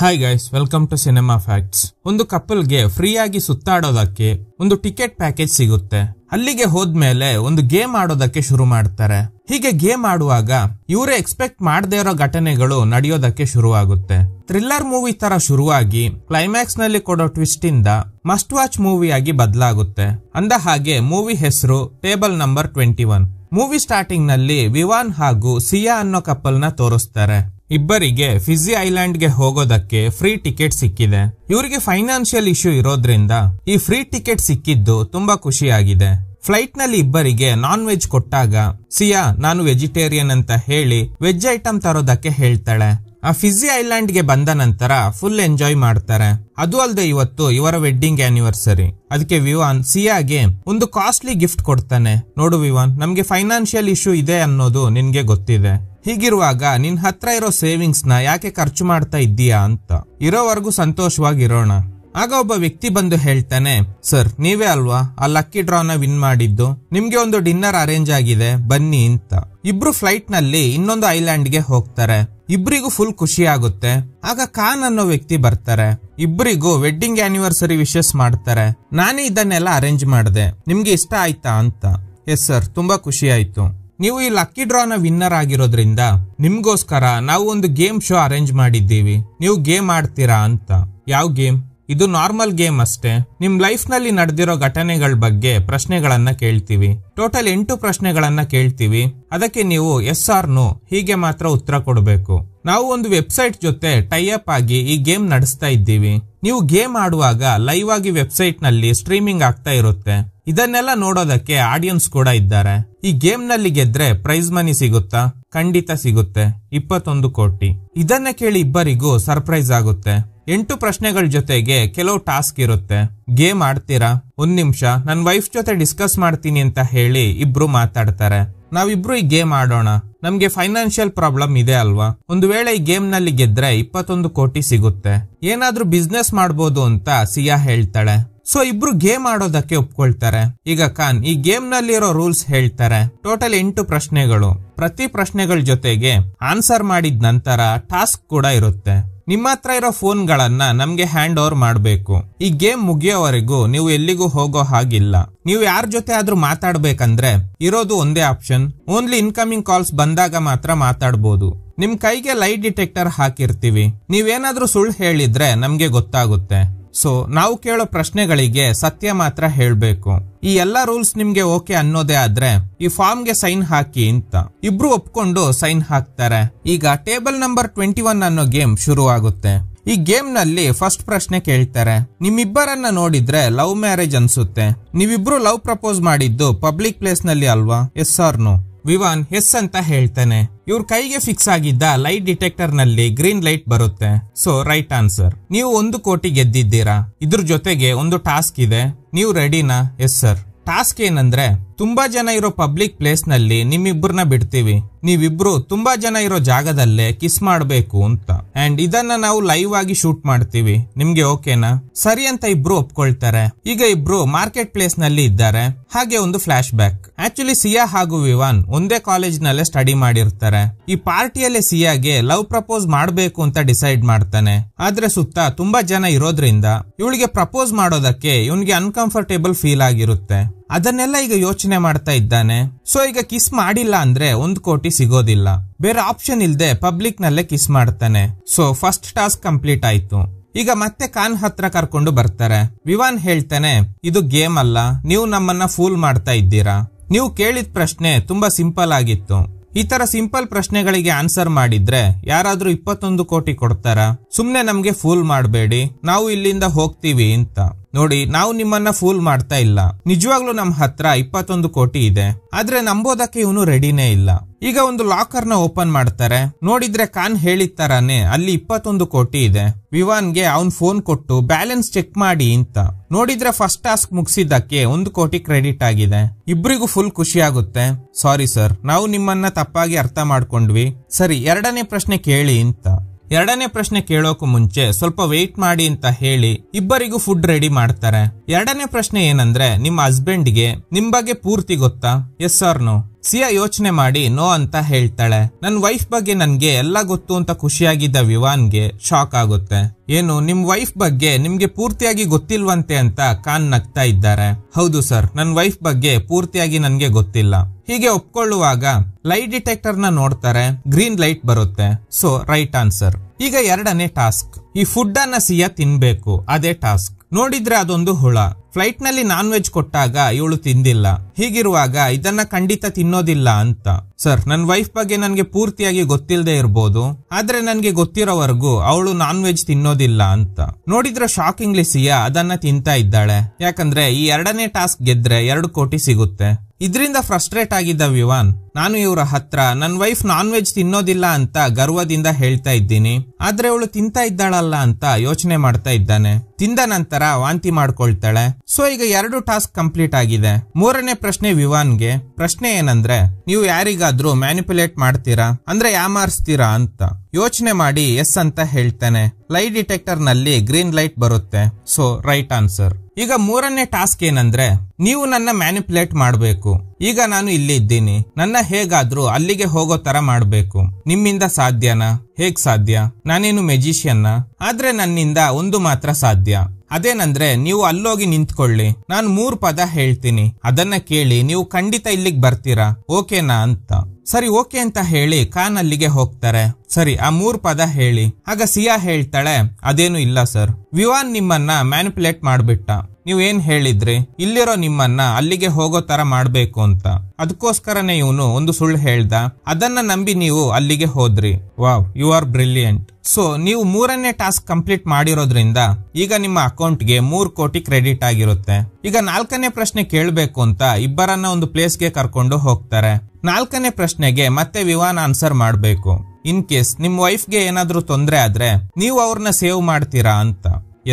hi guys welcome to cinema facts ಒಂದು ಕಪಲ್ಗೆ free ಆಗಿ ಸುತ್ತಾಡೋದಕ್ಕೆ ಒಂದು ಟಿಕೆಟ್ ಪ್ಯಾಕೇಜ್ ಸಿಗುತ್ತೆ ಅಲ್ಲಿಗೆ ಹೋದ್ಮೇಲೆ ಒಂದು ಗೇಮ್ ಆಡೋದಕ್ಕೆ ಶುರು ಮಾಡ್ತಾರೆ ಹೀಗೆ ಗೇಮ್ ಆಡುವಾಗ ಇವರೇ ಎಕ್ಸ್ಪೆಕ್ಟ್ ಮಾಡದೇ ಇರೋ ಘಟನೆಗಳು ನಡೆಯೋದಕ್ಕೆ ಶುರುವಾಗುತ್ತೆ ಥ್ರಿಲ್ಲರ್ ಮೂವಿ ತರ ಶುರುವಾಗಿ ಕ್ಲೈಮ್ಯಾಕ್ಸ್ ನಲ್ಲಿ ಕೊಡೋ ಟ್ವಿಸ್ಟ್ ಇಂದ ಮಸ್ಟ್ ವಾಚ್ ಮೂವಿಯಾಗಿ ಬದಲಾಗುತ್ತೆ ಅಂದ ಹಾಗೆ ಮೂವಿ ಹೆಸರು table number twenty one movie starting ನಲ್ಲಿ ವಿವಾನ್ ಹಾಗೂ ಸಿಯಾ ಅನ್ನೋ ಕಪಲ್ ನ ತೋರಿಸ್ತಾರೆ ಇಬ್ಬರಿಗೆ ಫಿಜಿ ಐಲ್ಯಾಂಡ್ಗೆ ಹೋಗೋದಕ್ಕೆ ಫ್ರೀ ಟಿಕೆಟ್ ಸಿಕ್ಕಿದೆ ಇವರಿಗೆ ಫೈನಾನ್ಷಿಯಲ್ ಇಶ್ಯೂ ಇರೋದ್ರಿಂದ ಈ ಫ್ರೀ ಟಿಕೆಟ್ ಸಿಕ್ಕಿದ್ದು ತುಂಬಾ ಖುಷಿಯಾಗಿದೆ ಫ್ಲೈಟ್ ನಲ್ಲಿ ಇಬ್ಬರಿಗೆ ನಾನ್ ವೆಜ್ ಕೊಟ್ಟಾಗ ಸಿಯಾ ನಾನು ವೆಜಿಟೇರಿಯನ್ ಅಂತ ಹೇಳಿ ವೆಜ್ ಐಟಮ್ ತರೋದಕ್ಕೆ ಹೇಳ್ತಾಳೆ ಆ ಫಿಜಿ ಐಲ್ಯಾಂಡ್ಗೆ ಬಂದ ನಂತರ ಫುಲ್ ಎಂಜಾಯ್ ಮಾಡ್ತಾರೆ ಅದು ಅಲ್ಲದೆ ಇವತ್ತು ಇವರ ವೆಡ್ಡಿಂಗ್ ಆನಿವರ್ಸರಿ ಅದಕ್ಕೆ ವಿವಾನ್ ಸಿಯಾಗೆ ಒಂದು ಕಾಸ್ಟ್ಲಿ ಗಿಫ್ಟ್ ಕೊಡ್ತಾನೆ ನೋಡು ವಿವಾನ್ ನಮ್ಗೆ ಫೈನಾನ್ಷಿಯಲ್ ಇಶ್ಯೂ ಇದೆ ಅನ್ನೋದು ನಿನ್ಗೆ ಗೊತ್ತಿದೆ ಹೀಗಿರುವಾಗ ನಿನ್ ಹತ್ರ ಇರೋ ಸೇವಿಂಗ್ಸ್ ನ ಯಾಕೆ ಖರ್ಚು ಮಾಡ್ತಾ ಇದ್ದೀಯಾ ಅಂತ ಇರೋವರೆಗೂ ಸಂತೋಷವಾಗಿರೋಣ ಆಗ ಒಬ್ಬ ವ್ಯಕ್ತಿ ಬಂದು ಹೇಳ್ತಾನೆ ಸರ್ ನೀವೇ ಅಲ್ವಾ ಆ ಲಕ್ಕಿ ಡ್ರಾನ ವಿನ್ ಮಾಡಿದ್ದು ನಿಮ್ಗೆ ಒಂದು ಡಿನ್ನರ್ ಅರೇಂಜ್ ಆಗಿದೆ ಬನ್ನಿ ಅಂತ ಇಬ್ರು ಫ್ಲೈಟ್ ನಲ್ಲಿ ಇನ್ನೊಂದು ಐಲ್ಯಾಂಡ್ ಗೆ ಹೋಗ್ತಾರೆ ಇಬ್ರಿಗೂ ಫುಲ್ ಖುಷಿ ಆಗುತ್ತೆ ಆಗ ಖಾನ್ ಅನ್ನೋ ವ್ಯಕ್ತಿ ಬರ್ತಾರೆ ಇಬ್ರಿಗೂ ವೆಡ್ಡಿಂಗ್ ಆನಿವರ್ಸರಿ ವಿಶಸ್ ಮಾಡ್ತಾರೆ ನಾನೇ ಇದನ್ನೆಲ್ಲ ಅರೇಂಜ್ ಮಾಡಿದೆ ನಿಮ್ಗೆ ಇಷ್ಟ ಆಯ್ತಾ ಅಂತ ಎಸ್ ಸರ್ ತುಂಬಾ ಖುಷಿ ಆಯ್ತು ನೀವು ಈ ಲಕ್ಕಿ ಡ್ರಾನ ವಿನ್ನರ್ ಆಗಿರೋದ್ರಿಂದ ನಿಮ್ಗೋಸ್ಕರ ನಾವು ಒಂದು ಗೇಮ್ ಶೋ ಅರೇಂಜ್ ಮಾಡಿದ್ದೀವಿ ನೀವು ಗೇಮ್ ಆಡ್ತೀರಾ ಅಂತ ಯಾವ ಗೇಮ್ ಇದು ನಾರ್ಮಲ್ ಗೇಮ್ ಅಷ್ಟೇ ನಿಮ್ ಲೈಫ್ ನಲ್ಲಿ ನಡೆದಿರೋ ಘಟನೆಗಳ ಬಗ್ಗೆ ಪ್ರಶ್ನೆಗಳನ್ನ ಕೇಳ್ತೀವಿ ಟೋಟಲ್ ಎಂಟು ಪ್ರಶ್ನೆಗಳನ್ನ ಕೇಳ್ತೀವಿ ಅದಕ್ಕೆ ನೀವು ಎಸ್ ಆರ್ ನೋ ಹೀಗೆ ಮಾತ್ರ ಉತ್ತರ ಕೊಡಬೇಕು ನಾವು ಒಂದು ವೆಬ್ಸೈಟ್ ಜೊತೆ ಟೈ ಅಪ್ ಆಗಿ ಈ ಗೇಮ್ ನಡೆಸ್ತಾ ಇದ್ದೀವಿ ನೀವು ಗೇಮ್ ಆಡುವಾಗ ಲೈವ್ ಆಗಿ ವೆಬ್ಸೈಟ್ ನಲ್ಲಿ ಸ್ಟ್ರೀಮಿಂಗ್ ಆಗ್ತಾ ಇರುತ್ತೆ ಇದನ್ನೆಲ್ಲ ನೋಡೋದಕ್ಕೆ ಆಡಿಯನ್ಸ್ ಕೂಡ ಇದ್ದಾರೆ ಈ ಗೇಮ್ ನಲ್ಲಿ ಗೆದ್ರೆ ಪ್ರೈಸ್ ಮನಿ ಸಿಗುತ್ತಾ ಖಂಡಿತ ಸಿಗುತ್ತೆ ಇಪ್ಪತ್ತೊಂದು ಕೋಟಿ ಇದನ್ನ ಕೇಳಿ ಇಬ್ಬರಿಗೂ ಸರ್ಪ್ರೈಸ್ ಆಗುತ್ತೆ ಎಂಟು ಪ್ರಶ್ನೆಗಳ ಜೊತೆಗೆ ಕೆಲವು ಟಾಸ್ಕ್ ಇರುತ್ತೆ ಗೇಮ್ ಆಡ್ತೀರಾ ಒಂದ್ ನಿಮಿಷ ನನ್ ವೈಫ್ ಜೊತೆ ಡಿಸ್ಕಸ್ ಮಾಡ್ತೀನಿ ಅಂತ ಹೇಳಿ ಇಬ್ರು ಮಾತಾಡ್ತಾರೆ ನಾವಿಬ್ರು ಈ ಗೇಮ್ ಆಡೋಣ ನಮ್ಗೆ ಫೈನಾನ್ಷಿಯಲ್ ಪ್ರಾಬ್ಲಮ್ ಇದೆ ಅಲ್ವಾ ಒಂದು ವೇಳೆ ಈ ಗೇಮ್ ನಲ್ಲಿ ಗೆದ್ರೆ ಇಪ್ಪತ್ತೊಂದು ಕೋಟಿ ಸಿಗುತ್ತೆ ಏನಾದ್ರೂ ಬಿಸ್ನೆಸ್ ಮಾಡ್ಬೋದು ಅಂತ ಸಿಯಾ ಹೇಳ್ತಾಳೆ ಸೊ ಇಬ್ರು ಗೇಮ್ ಆಡೋದಕ್ಕೆ ಒಪ್ಕೊಳ್ತಾರೆ ಈಗ ಖಾನ್ ಈ ಗೇಮ್ ನಲ್ಲಿರೋ ರೂಲ್ಸ್ ಹೇಳ್ತಾರೆ ಟೋಟಲ್ ಎಂಟು ಪ್ರಶ್ನೆಗಳು ಪ್ರತಿ ಪ್ರಶ್ನೆಗಳ ಜೊತೆಗೆ ಆನ್ಸರ್ ಮಾಡಿದ ನಂತರ ಟಾಸ್ಕ್ ಕೂಡ ಇರುತ್ತೆ ನಿಮ್ಮ ಹತ್ರ ಇರೋ ಫೋನ್ಗಳನ್ನ ನಮ್ಗೆ ಹ್ಯಾಂಡ್ ಓವರ್ ಮಾಡಬೇಕು ಈ ಗೇಮ್ ಮುಗಿಯೋವರೆಗೂ ನೀವು ಎಲ್ಲಿಗೂ ಹೋಗೋ ಹಾಗಿಲ್ಲ ನೀವು ಯಾರ ಜೊತೆ ಆದ್ರೂ ಮಾತಾಡ್ಬೇಕಂದ್ರೆ ಇರೋದು ಒಂದೇ ಆಪ್ಷನ್ ಓನ್ಲಿ ಇನ್ಕಮಿಂಗ್ ಕಾಲ್ಸ್ ಬಂದಾಗ ಮಾತ್ರ ಮಾತಾಡ್ಬೋದು ನಿಮ್ ಕೈಗೆ ಲೈಟ್ ಡಿಟೆಕ್ಟರ್ ಹಾಕಿರ್ತೀವಿ ನೀವೇನಾದ್ರೂ ಸುಳ್ಳು ಹೇಳಿದ್ರೆ ನಮ್ಗೆ ಗೊತ್ತಾಗುತ್ತೆ ಸೊ ನಾವು ಕೇಳೋ ಪ್ರಶ್ನೆಗಳಿಗೆ ಸತ್ಯ ಮಾತ್ರ ಹೇಳ್ಬೇಕು ಈ ಎಲ್ಲ ರೂಲ್ಸ್ ನಿಮ್ಗೆ ಓಕೆ ಅನ್ನೋದೇ ಆದ್ರೆ ಈ ಫಾರ್ಮ್ ಗೆ ಸೈನ್ ಹಾಕಿ ಅಂತ ಇಬ್ರು ಒಪ್ಕೊಂಡು ಸೈನ್ ಹಾಕ್ತಾರೆ ಈಗ ಟೇಬಲ್ ನಂಬರ್ ಟ್ವೆಂಟಿ ಒನ್ ಅನ್ನೋ ಗೇಮ್ ಶುರು ಆಗುತ್ತೆ ಈ ಗೇಮ್ ನಲ್ಲಿ ಫಸ್ಟ್ ಪ್ರಶ್ನೆ ಕೇಳ್ತಾರೆ ನಿಮ್ಮಿಬ್ಬರನ್ನ ನೋಡಿದ್ರೆ ಲವ್ ಮ್ಯಾರೇಜ್ ಅನ್ಸುತ್ತೆ ನೀವಿಬ್ರು ಲವ್ ಪ್ರಪೋಸ್ ಮಾಡಿದ್ದು ಪಬ್ಲಿಕ್ ಪ್ಲೇಸ್ ನಲ್ಲಿ ಅಲ್ವಾ yes or no Vivaan yes ಅಂತ ಹೇಳ್ತಾನೆ ಇವ್ರ ಕೈಗೆ ಫಿಕ್ಸ್ ಆಗಿದ್ದ ಲೈಟ್ ಡಿಟೆಕ್ಟರ್ ನಲ್ಲಿ ಗ್ರೀನ್ ಲೈಟ್ ಬರುತ್ತೆ ಸೊ ರೈಟ್ ಆನ್ಸರ್ ನೀವು ಒಂದು ಕೋಟಿ ಗೆದ್ದಿದ್ದೀರಾ ಇದ್ರ ಜೊತೆಗೆ ಒಂದು ಟಾಸ್ಕ್ ಇದೆ ನೀವು ರೆಡಿನಾ ಎಸ್ ಸರ್ ಟಾಸ್ಕ್ ಏನಂದ್ರೆ ತುಂಬಾ ಜನ ಇರೋ ಪಬ್ಲಿಕ್ ಪ್ಲೇಸ್ ನಲ್ಲಿ ನಿಮ್ಮಿಬ್ಬರನ್ನ ಬಿಡ್ತೀವಿ ನೀವಿಬ್ರು ತುಂಬಾ ಜನ ಇರೋ ಜಾಗದಲ್ಲೇ ಕಿಸ್ ಮಾಡಬೇಕು ಅಂತ ಅಂಡ್ ಇದನ್ನ ನಾವು ಲೈವ್ ಆಗಿ ಶೂಟ್ ಮಾಡ್ತೀವಿ ನಿಮ್ಗೆ ಓಕೆನಾ ಸರಿ ಅಂತ ಇಬ್ರು ಒಪ್ಕೊಳ್ತಾರೆ ಈಗ ಇಬ್ರು ಮಾರ್ಕೆಟ್ ಪ್ಲೇಸ್ ನಲ್ಲಿ ಇದ್ದಾರೆ ಹಾಗೆ ಒಂದು ಫ್ಲಾಶ್ ಬ್ಯಾಕ್ ಆಕ್ಚುಲಿ ಸಿಯಾ ಹಾಗೂ ವಿವಾನ್ ಒಂದೇ ಕಾಲೇಜ್ ನಲ್ಲೇ ಸ್ಟಡಿ ಮಾಡಿರ್ತಾರೆ ಈ ಪಾರ್ಟಿಯಲ್ಲೇ ಸಿಯಾಗೆ ಲವ್ ಪ್ರಪೋಸ್ ಮಾಡಬೇಕು ಅಂತ ಡಿಸೈಡ್ ಮಾಡ್ತಾನೆ ಆದ್ರೆ ಸುತ್ತ ತುಂಬಾ ಜನ ಇರೋದ್ರಿಂದ ಇವಳಿಗೆ ಪ್ರಪೋಸ್ ಮಾಡೋದಕ್ಕೆ ಇವನ್ಗೆ ಅನ್ಕಂಫರ್ಟೇಬಲ್ ಫೀಲ್ ಆಗಿರುತ್ತೆ ಅದನ್ನೆಲ್ಲ ಈಗ ಯೋಚನೆ ಮಾಡ್ತಾ ಇದ್ದಾನೆ ಸೊ ಈಗ ಕಿಸ್ ಮಾಡಿಲ್ಲ ಅಂದ್ರೆ ಒಂದು ಕೋಟಿ ಸಿಗೋದಿಲ್ಲ ಬೇರೆ ಆಪ್ಷನ್ ಇಲ್ಲದೆ ಪಬ್ಲಿಕ್ ನಲ್ಲೇ ಕಿಸ್ ಮಾಡ್ತಾನೆ ಸೊ ಫಸ್ಟ್ ಟಾಸ್ಕ್ ಕಂಪ್ಲೀಟ್ ಆಯ್ತು ಈಗ ಮತ್ತೆ ಖಾನ್ ಹತ್ರ ಕರ್ಕೊಂಡು ಬರ್ತಾರೆ ವಿವಾನ್ ಹೇಳ್ತಾನೆ ಇದು ಗೇಮ್ ಅಲ್ಲ ನೀವು ನಮ್ಮನ್ನ ಫೂಲ್ ಮಾಡ್ತಾ ಇದ್ದೀರಾ ನೀವು ಕೇಳಿದ ಪ್ರಶ್ನೆ ತುಂಬಾ ಸಿಂಪಲ್ ಆಗಿತ್ತು ಈ ತರ ಸಿಂಪಲ್ ಪ್ರಶ್ನೆಗಳಿಗೆ ಆನ್ಸರ್ ಮಾಡಿದ್ರೆ ಯಾರಾದ್ರೂ ಇಪ್ಪತ್ತೊಂದು ಕೋಟಿ ಕೊಡ್ತಾರ ಸುಮ್ನೆ ನಮ್ಗೆ ಫೂಲ್ ಮಾಡಬೇಡಿ ನಾವು ಇಲ್ಲಿಂದ ಹೋಗ್ತೀವಿ ಅಂತ ನೋಡಿ ನಾವು ನಿಮ್ಮನ್ನ ಫೂಲ್ ಮಾಡ್ತಾ ಇಲ್ಲ ನಿಜವಾಗ್ಲೂ ನಮ್ ಹತ್ರ ಇಪ್ಪತ್ತೊಂದು ಕೋಟಿ ಇದೆ ಆದ್ರೆ ನಂಬೋದಕ್ಕೆ ಇವನು ರೆಡಿನೇ ಇಲ್ಲ ಈಗ ಒಂದು ಲಾಕರ್ ನ ಓಪನ್ ಮಾಡ್ತಾರೆ ನೋಡಿದ್ರೆ ಖಾನ್ ಹೇಳಿದ ತರಾನೇ ಅಲ್ಲಿ ಇಪ್ಪತ್ತೊಂದು ಕೋಟಿ ಇದೆ ವಿವಾನ್ಗೆ ಅವ್ನ್ ಫೋನ್ ಕೊಟ್ಟು ಬ್ಯಾಲೆನ್ಸ್ ಚೆಕ್ ಮಾಡಿ ಅಂತ ನೋಡಿದ್ರೆ ಫಸ್ಟ್ ಟಾಸ್ಕ್ ಮುಗಿಸಿದ್ದಕ್ಕೆ ಒಂದು ಕೋಟಿ ಕ್ರೆಡಿಟ್ ಆಗಿದೆ ಇಬ್ರಿಗೂ ಫುಲ್ ಖುಷಿ ಆಗುತ್ತೆ ಸಾರಿ ಸರ್ ನಾವು ನಿಮ್ಮನ್ನ ತಪ್ಪಾಗಿ ಅರ್ಥ ಮಾಡ್ಕೊಂಡ್ವಿ ಸರಿ ಎರಡನೇ ಪ್ರಶ್ನೆ ಕೇಳಿ ಅಂತ ಎರಡನೇ ಪ್ರಶ್ನೆ ಕೇಳೋಕು ಮುಂಚೆ ಸ್ವಲ್ಪ ವೆಯ್ಟ್ ಮಾಡಿ ಅಂತ ಹೇಳಿ ಇಬ್ಬರಿಗೂ ಫುಡ್ ರೆಡಿ ಮಾಡ್ತಾರೆ ಎರಡನೇ ಪ್ರಶ್ನೆ ಏನಂದ್ರೆ ನಿಮ್ಮ ಹಸ್ಬೆಂಡ್ಗೆ ನಿಮ್ ಬಗ್ಗೆ ಪೂರ್ತಿ ಗೊತ್ತಾ ಎಸ್ ಆರ್ ನೋ ಸಿಯಾ ಯೋಚನೆ ಮಾಡಿ ನೋ ಅಂತ ಹೇಳ್ತಾಳೆ ನನ್ನ ವೈಫ್ ಬಗ್ಗೆ ನನ್ಗೆ ಎಲ್ಲ ಗೊತ್ತು ಅಂತ ಖುಷಿಯಾಗಿದ್ದ ವಿವಾನ್ಗೆ ಶಾಕ್ ಆಗುತ್ತೆ ಏನು ನಿಮ್ ವೈಫ್ ಬಗ್ಗೆ ನಿಮ್ಗೆ ಪೂರ್ತಿಯಾಗಿ ಗೊತ್ತಿಲ್ವಂತೆ ಅಂತ ಕಾನ್ ನಗ್ತಾ ಇದ್ದಾರೆ ಹೌದು ಸರ್ ನನ್ನ ವೈಫ್ ಬಗ್ಗೆ ಪೂರ್ತಿಯಾಗಿ ನನ್ಗೆ ಗೊತ್ತಿಲ್ಲ ಹೀಗೆ ಒಪ್ಕೊಳ್ಳುವಾಗ ಲೈಟ್ ಡಿಟೆಕ್ಟರ್ ನ ನೋಡ್ತಾರೆ ಗ್ರೀನ್ ಲೈಟ್ ಬರುತ್ತೆ ಸೊ ರೈಟ್ ಆನ್ಸರ್ ಈಗ ಎರಡನೇ ಟಾಸ್ಕ್ ಈ ಫುಡ್ ಅನ್ನ ಸಿಯ ತಿನ್ಬೇಕು ಅದೇ ಟಾಸ್ಕ್ ನೋಡಿದ್ರೆ ಅದೊಂದು ಹುಳ ಫ್ಲೈಟ್ ನಲ್ಲಿ ನಾನ್ ವೆಜ್ ಕೊಟ್ಟಾಗ ಇವಳು ತಿಂದಿಲ್ಲ ಹೀಗಿರುವಾಗ ಇದನ್ನ ಖಂಡಿತ ತಿನ್ನೋದಿಲ್ಲ ಅಂತ ಸರ್ ನನ್ನ ವೈಫ್ ಬಗ್ಗೆ ನನಗೆ ಪೂರ್ತಿಯಾಗಿ ಗೊತ್ತಿಲ್ಲದೆ ಇರ್ಬೋದು ಆದ್ರೆ ನನಗೆ ಗೊತ್ತಿರೋವರೆಗೂ ಅವಳು ನಾನ್ ವೆಜ್ ತಿನ್ನೋದಿಲ್ಲ ಅಂತ ನೋಡಿದ್ರೆ ಶಾಕಿಂಗ್ಲಿ ಸಿಯ ಅದನ್ನ ತಿಂತಾ ಇದ್ದಾಳೆ ಯಾಕಂದ್ರೆ ಈ ಎರಡನೇ ಟಾಸ್ಕ್ ಗೆದ್ರೆ ಎರಡು ಕೋಟಿ ಸಿಗುತ್ತೆ ಇದರಿಂದ ಫ್ರಸ್ಟ್ರೇಟ್ ಆಗಿದ್ದ ವಿವಾನ್ ನಾನು ಇವರ ಹತ್ರ ನನ್ನ ವೈಫ್ ನಾನ್ ವೆಜ್ ತಿನ್ನೋದಿಲ್ಲ ಅಂತ ಗರ್ವದಿಂದ ಹೇಳ್ತಾ ಇದ್ದೀನಿ ಆದ್ರೆ ಅವಳು ತಿಂತಾ ಇದ್ದಾಳಲ್ಲ ಅಂತ ಯೋಚನೆ ಮಾಡ್ತಾ ಇದ್ದಾನೆ ತಿಂದ ನಂತರ ವಾಂತಿ ಮಾಡ್ಕೊಳ್ತಾಳೆ ಸೊ ಈಗ ಎರಡು ಟಾಸ್ಕ್ ಕಂಪ್ಲೀಟ್ ಆಗಿದೆ ಮೂರನೇ ಪ್ರಶ್ನೆ ವಿವಾನ್ಗೆ ಪ್ರಶ್ನೆ ಏನಂದ್ರೆ ನೀವು ಯಾರಿಗಾದ್ರೂ ಮ್ಯಾನಿಪುಲೇಟ್ ಮಾಡ್ತೀರಾ ಅಂದ್ರೆ ಯಾಮಾರಿಸ್ತೀರಾ ಅಂತ ಯೋಚನೆ ಮಾಡಿ ಎಸ್ ಅಂತ ಹೇಳ್ತೇನೆ ಲೈ ಡಿಟೆಕ್ಟರ್ ನಲ್ಲಿ ಗ್ರೀನ್ ಲೈಟ್ ಬರುತ್ತೆ ಸೊ ರೈಟ್ ಆನ್ಸರ್ ಈಗ ಮೂರನೇ ಟಾಸ್ಕ್ ಏನಂದ್ರೆ ನೀವು ನನ್ನ ಮ್ಯಾನಿಪುಲೇಟ್ ಮಾಡಬೇಕು ಈಗ ನಾನು ಇಲ್ಲಿ ಇದ್ದೀನಿ ನನ್ನ ಹೇಗಾದ್ರೂ ಅಲ್ಲಿಗೆ ಹೋಗೋ ತರ ಮಾಡಬೇಕು ನಿಮ್ಮಿಂದ ಸಾಧ್ಯನಾ ಹೇಗ್ ಸಾಧ್ಯ ನಾನೇನು ಮೆಜಿಷಿಯನ್ನ ಆದ್ರೆ ನನ್ನಿಂದ ಒಂದು ಮಾತ್ರ ಸಾಧ್ಯ ಅದೇನಂದ್ರೆ ನೀವು ಅಲ್ಲೋಗಿ ನಿಂತ್ಕೊಳ್ಳಿ ನಾನು ಮೂರು ಪದ ಹೇಳ್ತೀನಿ ಅದನ್ನ ಕೇಳಿ ನೀವು ಖಂಡಿತ ಇಲ್ಲಿಗೆ ಬರ್ತೀರಾ ಓಕೆನಾ ಅಂತ ಸರಿ ಓಕೆ ಅಂತ ಹೇಳಿ ಖಾನ್ ಅಲ್ಲಿಗೆ ಹೋಗ್ತಾರೆ ಸರಿ ಆ ಮೂರ್ ಪದ ಹೇಳಿ ಆಗ ಸಿಯಾ ಹೇಳ್ತಾಳೆ ಅದೇನು ಇಲ್ಲ ಸರ್ ವಿವಾನ್ ನಿಮ್ಮನ್ನ ಮ್ಯಾನಿಪುಲೇಟ್ ಮಾಡ್ಬಿಟ್ಟ ನೀವೇನ್ ಹೇಳಿದ್ರಿ ಇಲ್ಲಿರೋ ನಿಮ್ಮನ್ನ ಅಲ್ಲಿಗೆ ಹೋಗೋ ತರ ಮಾಡ್ಬೇಕು ಅಂತ ಅದಕ್ಕೋಸ್ಕರನೇ ಇವನು ಒಂದು ಸುಳ್ಳು ಹೇಳ್ದ ಅದನ್ನ ನಂಬಿ ನೀವು ಅಲ್ಲಿಗೆ ಹೋದ್ರಿ wow you are brilliant so ನೀವು ಮೂರನೇ ಟಾಸ್ಕ್ ಕಂಪ್ಲೀಟ್ ಮಾಡಿರೋದ್ರಿಂದ ಈಗ ನಿಮ್ಮ ಅಕೌಂಟ್ಗೆ ಮೂರ್ ಕೋಟಿ ಕ್ರೆಡಿಟ್ ಆಗಿರುತ್ತೆ ಈಗ ನಾಲ್ಕನೇ ಪ್ರಶ್ನೆ ಕೇಳಬೇಕು ಅಂತ ಇಬ್ಬರನ್ನ ಒಂದು ಪ್ಲೇಸ್ಗೆ ಕರ್ಕೊಂಡು ಹೋಗ್ತಾರೆ ನಾಲ್ಕನೇ ಪ್ರಶ್ನೆಗೆ ಮತ್ತೆ ವಿವಾನ ಆನ್ಸರ್ ಮಾಡಬೇಕು ಇನ್ ಕೇಸ್ ನಿಮ್ ವೈಫ್ಗೆ ಏನಾದ್ರೂ ತೊಂದರೆ ಆದ್ರೆ ನೀವು ಅವ್ರನ್ನ ಸೇವ್ ಮಾಡ್ತೀರಾ ಅಂತ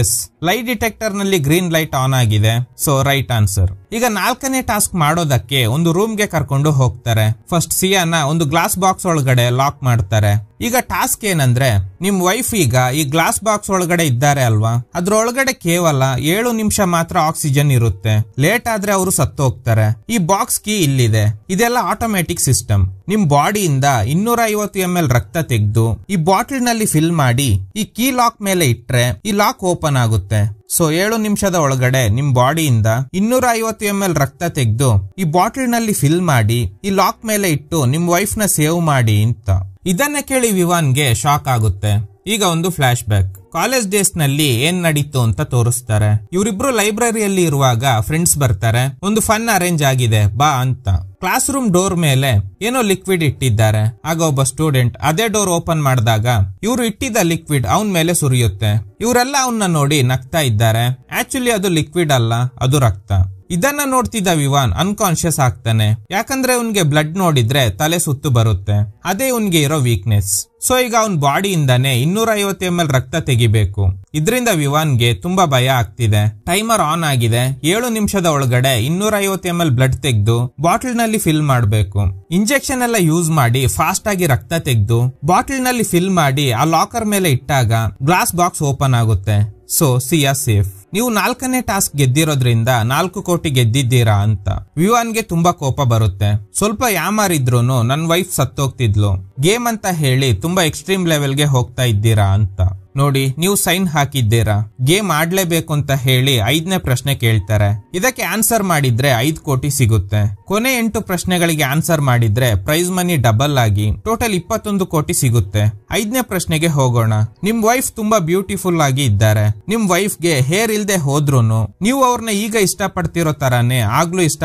ಎಸ್ ಲೈಟ್ ಡಿಟೆಕ್ಟರ್ ನಲ್ಲಿ ಗ್ರೀನ್ ಲೈಟ್ ಆನ್ ಆಗಿದೆ ಸೊ ರೈಟ್ ಆನ್ಸರ್ ಈಗ ನಾಲ್ಕನೇ ಟಾಸ್ಕ್ ಮಾಡೋದಕ್ಕೆ ಒಂದು ರೂಮ್ ಗೆ ಕರ್ಕೊಂಡು ಹೋಗ್ತಾರೆ ಫಸ್ಟ್ ಸಿಯಾನ ಒಂದು ಗ್ಲಾಸ್ ಬಾಕ್ಸ್ ಒಳಗಡೆ ಲಾಕ್ ಮಾಡ್ತಾರೆ ಈಗ ಟಾಸ್ಕ್ ಏನಂದ್ರೆ ನಿಮ್ ವೈಫ್ ಈಗ ಈ ಗ್ಲಾಸ್ ಬಾಕ್ಸ್ ಒಳಗಡೆ ಇದ್ದಾರೆ ಅಲ್ವಾ ಅದ್ರೊಳಗಡೆ ಕೇವಲ ಏಳು ನಿಮಿಷ ಮಾತ್ರ ಆಕ್ಸಿಜನ್ ಇರುತ್ತೆ ಲೇಟ್ ಆದ್ರೆ ಅವರು ಸತ್ತು ಹೋಗ್ತಾರೆ ಈ ಬಾಕ್ಸ್ ಕೀ ಇಲ್ಲಿದೆ ಇದೆಲ್ಲ ಆಟೋಮ್ಯಾಟಿಕ್ ಸಿಸ್ಟಮ್ ನಿಮ್ ಬಾಡಿಯಿಂದ ಇನ್ನೂರ ಐವತ್ತು ಎಂ ಎಲ್ ರಕ್ತ ತೆಗೆದು ಈ ಬಾಟಲ್ ನಲ್ಲಿ ಫಿಲ್ ಮಾಡಿ ಈ ಕೀ ಲಾಕ್ ಮೇಲೆ ಇಟ್ರೆ ಈ ಲಾಕ್ ಓಪನ್ ಆಗುತ್ತೆ ಸೊ ಏಳು ನಿಮಿಷದ ಒಳಗಡೆ ನಿಮ್ ಬಾಡಿಯಿಂದ ಇನ್ನೂರ ಐವತ್ತು ಎಂ ಎಲ್ ರಕ್ತ ತೆಗೆದು ಈ ಬಾಟಲ್ ನಲ್ಲಿ ಫಿಲ್ ಮಾಡಿ ಈ ಲಾಕ್ ಮೇಲೆ ಇಟ್ಟು ನಿಮ್ ವೈಫ್ ನ ಸೇವ್ ಮಾಡಿ ಅಂತ ಇದನ್ನ ಕೇಳಿ ವಿವಾನ್ಗೆ ಶಾಕ್ ಆಗುತ್ತೆ ಈಗ ಒಂದು ಫ್ಲಾಶ್ ಬ್ಯಾಕ್ ಕಾಲೇಜ್ ಡೇಸ್ ನಲ್ಲಿ ಏನ್ ನಡೀತು ಅಂತ ತೋರಿಸ್ತಾರೆ ಇವರಿಬ್ರು ಲೈಬ್ರರಿಯಲ್ಲಿ ಇರುವಾಗ ಫ್ರೆಂಡ್ಸ್ ಬರ್ತಾರೆ ಒಂದು ಫನ್ ಅರೇಂಜ್ ಆಗಿದೆ ಬಾ ಅಂತ ಕ್ಲಾಸ್ ರೂಮ್ ಡೋರ್ ಮೇಲೆ ಏನೋ ಲಿಕ್ವಿಡ್ ಇಟ್ಟಿದ್ದಾರೆ ಆಗ ಒಬ್ಬ ಸ್ಟೂಡೆಂಟ್ ಅದೇ ಡೋರ್ ಓಪನ್ ಮಾಡಿದಾಗ ಇವರು ಇಟ್ಟಿದ್ದ ಲಿಕ್ವಿಡ್ ಅವನ್ ಮೇಲೆ ಸುರಿಯುತ್ತೆ ಇವರೆಲ್ಲ ಅವನ್ನ ನೋಡಿ ನಗ್ತಾ ಇದ್ದಾರೆ ಆಕ್ಚುಲಿ ಅದು ಲಿಕ್ವಿಡ್ ಅಲ್ಲ ಅದು ರಕ್ತ ಇದನ್ನ ನೋಡ್ತಿದ್ದ ವಿವಾನ್ ಅನ್ಕಾನ್ಶಿಯಸ್ ಆಗ್ತಾನೆ ಯಾಕಂದ್ರೆ ಅವನ್ಗೆ ಬ್ಲಡ್ ನೋಡಿದ್ರೆ ತಲೆ ಸುತ್ತು ಬರುತ್ತೆ ಅದೇ ಅವನ್ಗೆ ಇರೋ ವೀಕ್ನೆಸ್ ಸೊ ಈಗ ಅವನ್ ಬಾಡಿಯಿಂದಾನೆ ಇನ್ನೂರ ಐವತ್ತು ಎಂ ಎಲ್ ರಕ್ತ ತೆಗಿಬೇಕು ಇದರಿಂದ ವಿವಾನ್ಗೆ ತುಂಬಾ ಭಯ ಆಗ್ತಿದೆ ಟೈಮರ್ ಆನ್ ಆಗಿದೆ ಏಳು ನಿಮಿಷದ ಒಳಗಡೆ ಇನ್ನೂರ ಐವತ್ತು ಎಂ ಎಲ್ ಬ್ಲಡ್ ತೆಗೆದು ಬಾಟಲ್ ನಲ್ಲಿ ಫಿಲ್ ಮಾಡಬೇಕು ಇಂಜೆಕ್ಷನ್ ಎಲ್ಲ ಯೂಸ್ ಮಾಡಿ ಫಾಸ್ಟ್ ಆಗಿ ರಕ್ತ ತೆಗೆದು ಬಾಟಲ್ ನಲ್ಲಿ ಫಿಲ್ ಮಾಡಿ ಆ ಲಾಕರ್ ಮೇಲೆ ಇಟ್ಟಾಗ ಗ್ಲಾಸ್ ಬಾಕ್ಸ್ ಓಪನ್ ಆಗುತ್ತೆ ಸೊ ಸಿ ಆರ್ ಸೇಫ್ ನೀವು ನಾಲ್ಕನೇ ಟಾಸ್ಕ್ ಗೆದ್ದಿರೋದ್ರಿಂದ ನಾಲ್ಕು ಕೋಟಿ ಗೆದ್ದಿದ್ದೀರಾ ಅಂತ ವಿವಾನ್ಗೆ ತುಂಬಾ ಕೋಪ ಬರುತ್ತೆ ಸ್ವಲ್ಪ ಯಾಮಾರಿದ್ರು ನನ್ ವೈಫ್ ಸತ್ತೋಗ್ತಿದ್ಲು ಗೇಮ್ ಅಂತ ಹೇಳಿ ತುಂಬಾ ಎಕ್ಸ್ಟ್ರೀಮ್ ಲೆವೆಲ್ಗೆ ಹೋಗ್ತಾ ಇದ್ದೀರಾ ಅಂತ ನೋಡಿ ನೀವು ಸೈನ್ ಹಾಕಿದ್ದೀರಾ ಗೇಮ್ ಆಡ್ಲೇಬೇಕು ಅಂತ ಹೇಳಿ ಐದನೇ ಪ್ರಶ್ನೆ ಕೇಳ್ತಾರೆ ಇದಕ್ಕೆ ಆನ್ಸರ್ ಮಾಡಿದ್ರೆ ಐದ್ ಕೋಟಿ ಸಿಗುತ್ತೆ ಕೊನೆ ಎಂಟು ಪ್ರಶ್ನೆಗಳಿಗೆ ಆನ್ಸರ್ ಮಾಡಿದ್ರೆ ಪ್ರೈಸ್ ಮನಿ ಡಬಲ್ ಆಗಿ ಟೋಟಲ್ ಇಪ್ಪತ್ತೊಂದು ಕೋಟಿ ಸಿಗುತ್ತೆ ಐದನೇ ಪ್ರಶ್ನೆಗೆ ಹೋಗೋಣ ನಿಮ್ ವೈಫ್ ತುಂಬಾ ಬ್ಯೂಟಿಫುಲ್ ಆಗಿ ಇದ್ದಾರೆ ನಿಮ್ ವೈಫ್ಗೆ ಹೇರ್ ಇಲ್ದೆ ಹೋದ್ರು ನೀವು ಅವ್ರನ್ನ ಈಗ ಇಷ್ಟಪಡ್ತಿರೋ ತರಾನೇ ಆಗ್ಲೂ ಇಷ್ಟ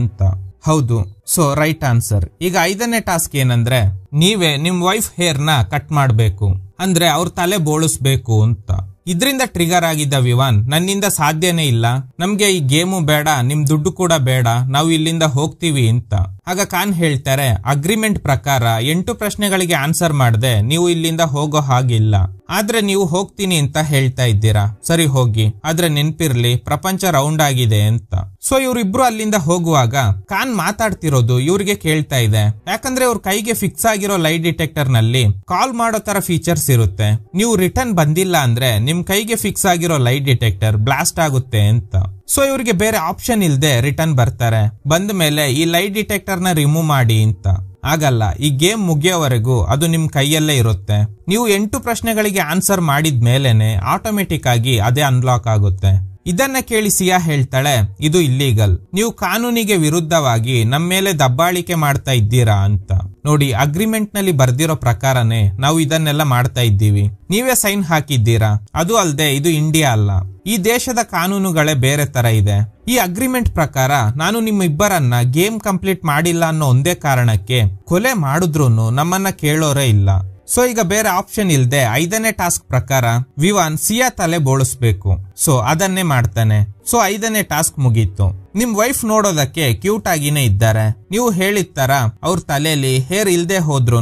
ಅಂತ ಹೌದು ಸೊ ರೈಟ್ ಆನ್ಸರ್ ಈಗ ಐದನೇ ಟಾಸ್ಕ್ ಏನಂದ್ರೆ ನೀವೇ ನಿಮ್ ವೈಫ್ ಹೇರ್ ನ ಕಟ್ ಮಾಡಬೇಕು ಅಂದ್ರೆ ಅವ್ರ ತಲೆ ಬೋಳಿಸ್ಬೇಕು ಅಂತ ಇದರಿಂದ ಟ್ರಿಗರ್ ಆಗಿದ್ದ ವಿವಾನ್ ನನ್ನಿಂದ ಸಾಧ್ಯನೇ ಇಲ್ಲ ನಮ್ಗೆ ಈ ಗೇಮು ಬೇಡ ನಿಮ್ ದುಡ್ಡು ಕೂಡ ಬೇಡ ನಾವು ಇಲ್ಲಿಂದ ಹೋಗ್ತೀವಿ ಅಂತ ಆಗ ಖಾನ್ ಹೇಳ್ತಾರೆ ಅಗ್ರಿಮೆಂಟ್ ಪ್ರಕಾರ ಎಂಟು ಪ್ರಶ್ನೆಗಳಿಗೆ ಆನ್ಸರ್ ಮಾಡದೆ ನೀವು ಇಲ್ಲಿಂದ ಹೋಗೋ ಹಾಗಿಲ್ಲ ಆದ್ರೆ ನೀವು ಹೋಗ್ತೀನಿ ಅಂತ ಹೇಳ್ತಾ ಇದ್ದೀರಾ ಸರಿ ಹೋಗಿ ಆದ್ರೆ ನೆನ್ಪಿರ್ಲಿ ಪ್ರಪಂಚ ರೌಂಡ್ ಆಗಿದೆ ಅಂತ ಸೊ ಇವ್ರಿಬ್ರು ಅಲ್ಲಿಂದ ಹೋಗುವಾಗ ಖಾನ್ ಮಾತಾಡ್ತಿರೋದು ಇವ್ರಿಗೆ ಕೇಳ್ತಾ ಇದೆ ಯಾಕಂದ್ರೆ ಇವ್ರ ಕೈಗೆ ಫಿಕ್ಸ್ ಆಗಿರೋ ಲೈಟ್ ಡಿಟೆಕ್ಟರ್ ನಲ್ಲಿ ಕಾಲ್ ಮಾಡೋ ತರ ಫೀಚರ್ಸ್ ಇರುತ್ತೆ ನೀವು ರಿಟರ್ನ್ ಬಂದಿಲ್ಲ ಅಂದ್ರೆ ನಿಮ್ ಕೈಗೆ ಫಿಕ್ಸ್ ಆಗಿರೋ ಲೈಟ್ ಡಿಟೆಕ್ಟರ್ ಬ್ಲಾಸ್ಟ್ ಆಗುತ್ತೆ ಅಂತ ಸೊ ಇವರಿಗೆ ಬೇರೆ ಆಪ್ಷನ್ ಇಲ್ಲದೆ ರಿಟರ್ನ್ ಬರ್ತಾರೆ ಬಂದ ಮೇಲೆ ಈ ಲೈಟ್ ಡಿಟೆಕ್ಟರ್ ನ ರಿಮೂವ್ ಮಾಡಿ ಅಂತ ಆಗಲ್ಲ ಈ ಗೇಮ್ ಮುಗಿಯೋವರೆಗೂ ಅದು ನಿಮ್ ಕೈಯಲ್ಲೇ ಇರುತ್ತೆ ನೀವು ಎಂಟು ಪ್ರಶ್ನೆಗಳಿಗೆ ಆನ್ಸರ್ ಮಾಡಿದ ಮೇಲೆನೆ ಆಟೋಮೆಟಿಕ್ ಆಗಿ ಅದೇ ಅನ್ಲಾಕ್ ಆಗುತ್ತೆ ಇದನ್ನ ಕೇಳಿ ಸಿಯಾ ಹೇಳ್ತಾಳೆ ಇದು ಇಲ್ಲೀಗಲ್ ನೀವು ಕಾನೂನಿಗೆ ವಿರುದ್ಧವಾಗಿ ನಮ್ಮ ಮೇಲೆ ದಬ್ಬಾಳಿಕೆ ಮಾಡ್ತಾ ಇದ್ದೀರಾ ಅಂತ ನೋಡಿ ಅಗ್ರಿಮೆಂಟ್ ನಲ್ಲಿ ಬರ್ದಿರೋ ಪ್ರಕಾರನೇ ನಾವು ಇದನ್ನೆಲ್ಲ ಮಾಡ್ತಾ ಇದ್ದೀವಿ ನೀವೇ ಸೈನ್ ಹಾಕಿದ್ದೀರಾ ಅದು ಅಲ್ಲದೆ ಇದು ಇಂಡಿಯಾ ಅಲ್ಲ ಈ ದೇಶದ ಕಾನೂನುಗಳೇ ಬೇರೆ ತರ ಇದೆ ಈ ಅಗ್ರಿಮೆಂಟ್ ಪ್ರಕಾರ ನಾನು ನಿಮ್ಮ ಇಬ್ಬರನ್ನ ಗೇಮ್ ಕಂಪ್ಲೀಟ್ ಮಾಡಿಲ್ಲ ಅನ್ನೋ ಒಂದೇ ಕಾರಣಕ್ಕೆ ಕೊಲೆ ಮಾಡಿದ್ರು ನಮ್ಮನ್ನ ಕೇಳೋರೇ ಇಲ್ಲ ಸೊ ಈಗ ಬೇರೆ ಆಪ್ಷನ್ ಇಲ್ಲದೆ ಐದನೇ ಟಾಸ್ಕ್ ಪ್ರಕಾರ ವಿವಾನ್ ಸಿಯಾ ತಲೆ ಬೋಳಿಸ್ಬೇಕು ಸೊ ಅದನ್ನೇ ಮಾಡ್ತಾನೆ ಸೊ ಐದನೇ ಟಾಸ್ಕ್ ಮುಗೀತು ನಿಮ್ ವೈಫ್ ನೋಡೋದಕ್ಕೆ ಕ್ಯೂಟ್ ಆಗಿನೇ ಇದ್ದಾರೆ ನೀವು ಹೇಳಿದ ಅವ್ರ ತಲೆಯಲ್ಲಿ ಹೇರ್ ಇಲ್ದೆ ಹೋದ್ರು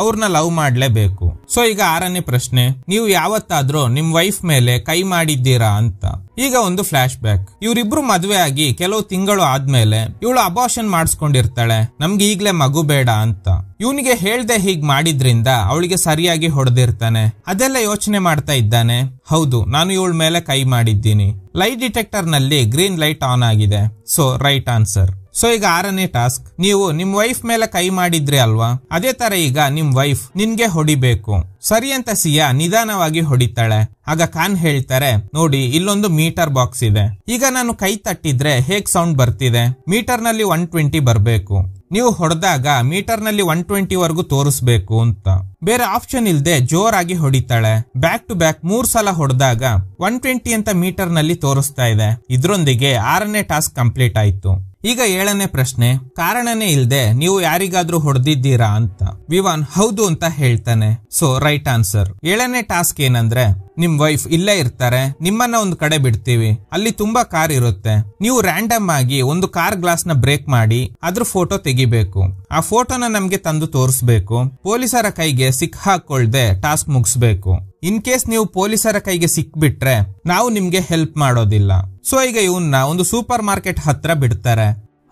ಅವ್ರನ್ನ ಲವ್ ಮಾಡ್ಲೇಬೇಕು ಸೊ ಈಗ ಆರನೇ ಪ್ರಶ್ನೆ ನೀವು ಯಾವತ್ತಾದ್ರೂ ನಿಮ್ ವೈಫ್ ಮೇಲೆ ಕೈ ಮಾಡಿದ್ದೀರಾ ಅಂತ ಈಗ ಒಂದು ಫ್ಲಾಶ್ ಬ್ಯಾಕ್ ಇವ್ರಿಬ್ರು ಮದುವೆ ಆಗಿ ಕೆಲವು ತಿಂಗಳು ಆದ್ಮೇಲೆ ಇವಳು ಅಬಾರ್ಷನ್ ಮಾಡಿಸ್ಕೊಂಡಿರ್ತಾಳೆ ನಮ್ಗೆ ಈಗ್ಲೇ ಮಗು ಬೇಡ ಅಂತ ಇವನಿಗೆ ಹೇಳ್ದೆ ಹೀಗ್ ಮಾಡಿದ್ರಿಂದ ಅವಳಿಗೆ ಸರಿಯಾಗಿ ಹೊಡೆದಿರ್ತಾನೆ ಅದೆಲ್ಲ ಯೋಚನೆ ಮಾಡ್ತಾ ಇದ್ದಾನೆ ಹೌದು ನಾನು ಇವಳ ಮೇಲೆ ಕೈ ಮಾಡಿದ್ದೀನಿ ಲೈಟ್ ಡಿಟೆಕ್ಟರ್ ನಲ್ಲಿ ಗ್ರೀನ್ ಲೈಟ್ ಆನ್ ಆಗಿದೆ ಸೊ ರೈಟ್ ಆನ್ಸರ್ ಸೊ ಈಗ ಆರನೇ ಟಾಸ್ಕ್ ನೀವು ನಿಮ್ ವೈಫ್ ಮೇಲೆ ಕೈ ಮಾಡಿದ್ರೆ ಅಲ್ವಾ ಅದೇ ತರ ಈಗ ನಿಮ್ ವೈಫ್ ನಿನ್ಗೆ ಹೊಡಿಬೇಕು ಸರಿ ಅಂತ ಸಿಯಾ ನಿಧಾನವಾಗಿ ಹೊಡಿತಾಳೆ ಆಗ ಖಾನ್ ಹೇಳ್ತಾರೆ ನೋಡಿ ಇಲ್ಲೊಂದು ಮೀಟರ್ ಬಾಕ್ಸ್ ಇದೆ ಈಗ ನಾನು ಕೈ ತಟ್ಟಿದ್ರೆ ಹೇಗ್ ಸೌಂಡ್ ಬರ್ತಿದೆ ಮೀಟರ್ ನಲ್ಲಿ ಒನ್ ಟ್ವೆಂಟಿ ಬರ್ಬೇಕು ನೀವು ಹೊಡೆದಾಗ ಮೀಟರ್ ನಲ್ಲಿ ಒನ್ ಟ್ವೆಂಟಿ ವರ್ಗೂ ತೋರಿಸ್ಬೇಕು ಅಂತ ಬೇರೆ ಆಪ್ಷನ್ ಇಲ್ಲದೆ ಜೋರಾಗಿ ಹೊಡಿತಾಳೆ ಬ್ಯಾಕ್ ಟು ಬ್ಯಾಕ್ ಮೂರ್ ಸಲ ಹೊಡೆದಾಗ ಒನ್ ಟ್ವೆಂಟಿ ಅಂತ ಮೀಟರ್ ನಲ್ಲಿ ತೋರಿಸ್ತಾ ಇದೆ ಇದರೊಂದಿಗೆ ಆರನೇ ಟಾಸ್ಕ್ ಕಂಪ್ಲೀಟ್ ಆಯ್ತು ಈಗ ಏಳನೇ ಪ್ರಶ್ನೆ ಕಾರಣನೇ ಇಲ್ಲದೆ ನೀವು ಯಾರಿಗಾದ್ರೂ ಹೊಡೆದಿದ್ದೀರಾ ಅಂತ ವಿವಾನ್ ಹೌದು ಅಂತ ಹೇಳ್ತಾನೆ ಸೊ ರೈಟ್ ಆನ್ಸರ್ ಏಳನೇ ಟಾಸ್ಕ್ ಏನಂದ್ರೆ ನಿಮ್ ವೈಫ್ ಇಲ್ಲೇ ಇರ್ತಾರೆ ನಿಮ್ಮನ್ನ ಒಂದು ಕಡೆ ಬಿಡ್ತೀವಿ ಅಲ್ಲಿ ತುಂಬಾ ಕಾರ್ ಇರುತ್ತೆ ನೀವು ರ್ಯಾಂಡಮ್ ಆಗಿ ಒಂದು ಕಾರ್ ಗ್ಲಾಸ್ ನ ಬ್ರೇಕ್ ಮಾಡಿ ಅದ್ರ ಫೋಟೋ ತೆಗಿಬೇಕು ಆ ಫೋಟೋನ ನಮ್ಗೆ ತಂದು ತೋರಿಸ್ಬೇಕು ಪೊಲೀಸರ ಕೈಗೆ ಸಿಕ್ ಹಾಕೊಳ್ದೆ ಟಾಸ್ಕ್ ಮುಗಿಸ್ಬೇಕು ಇನ್ ಕೇಸ್ ನೀವು ಪೊಲೀಸರ ಕೈಗೆ ಸಿಕ್ಬಿಟ್ರೆ ನಾವು ನಿಮ್ಗೆ ಹೆಲ್ಪ್ ಮಾಡೋದಿಲ್ಲ ಸೊ ಈಗ ಇವನ್ನ ಒಂದು ಸೂಪರ್ ಮಾರ್ಕೆಟ್ ಹತ್ರ ಬಿಡ್ತಾರೆ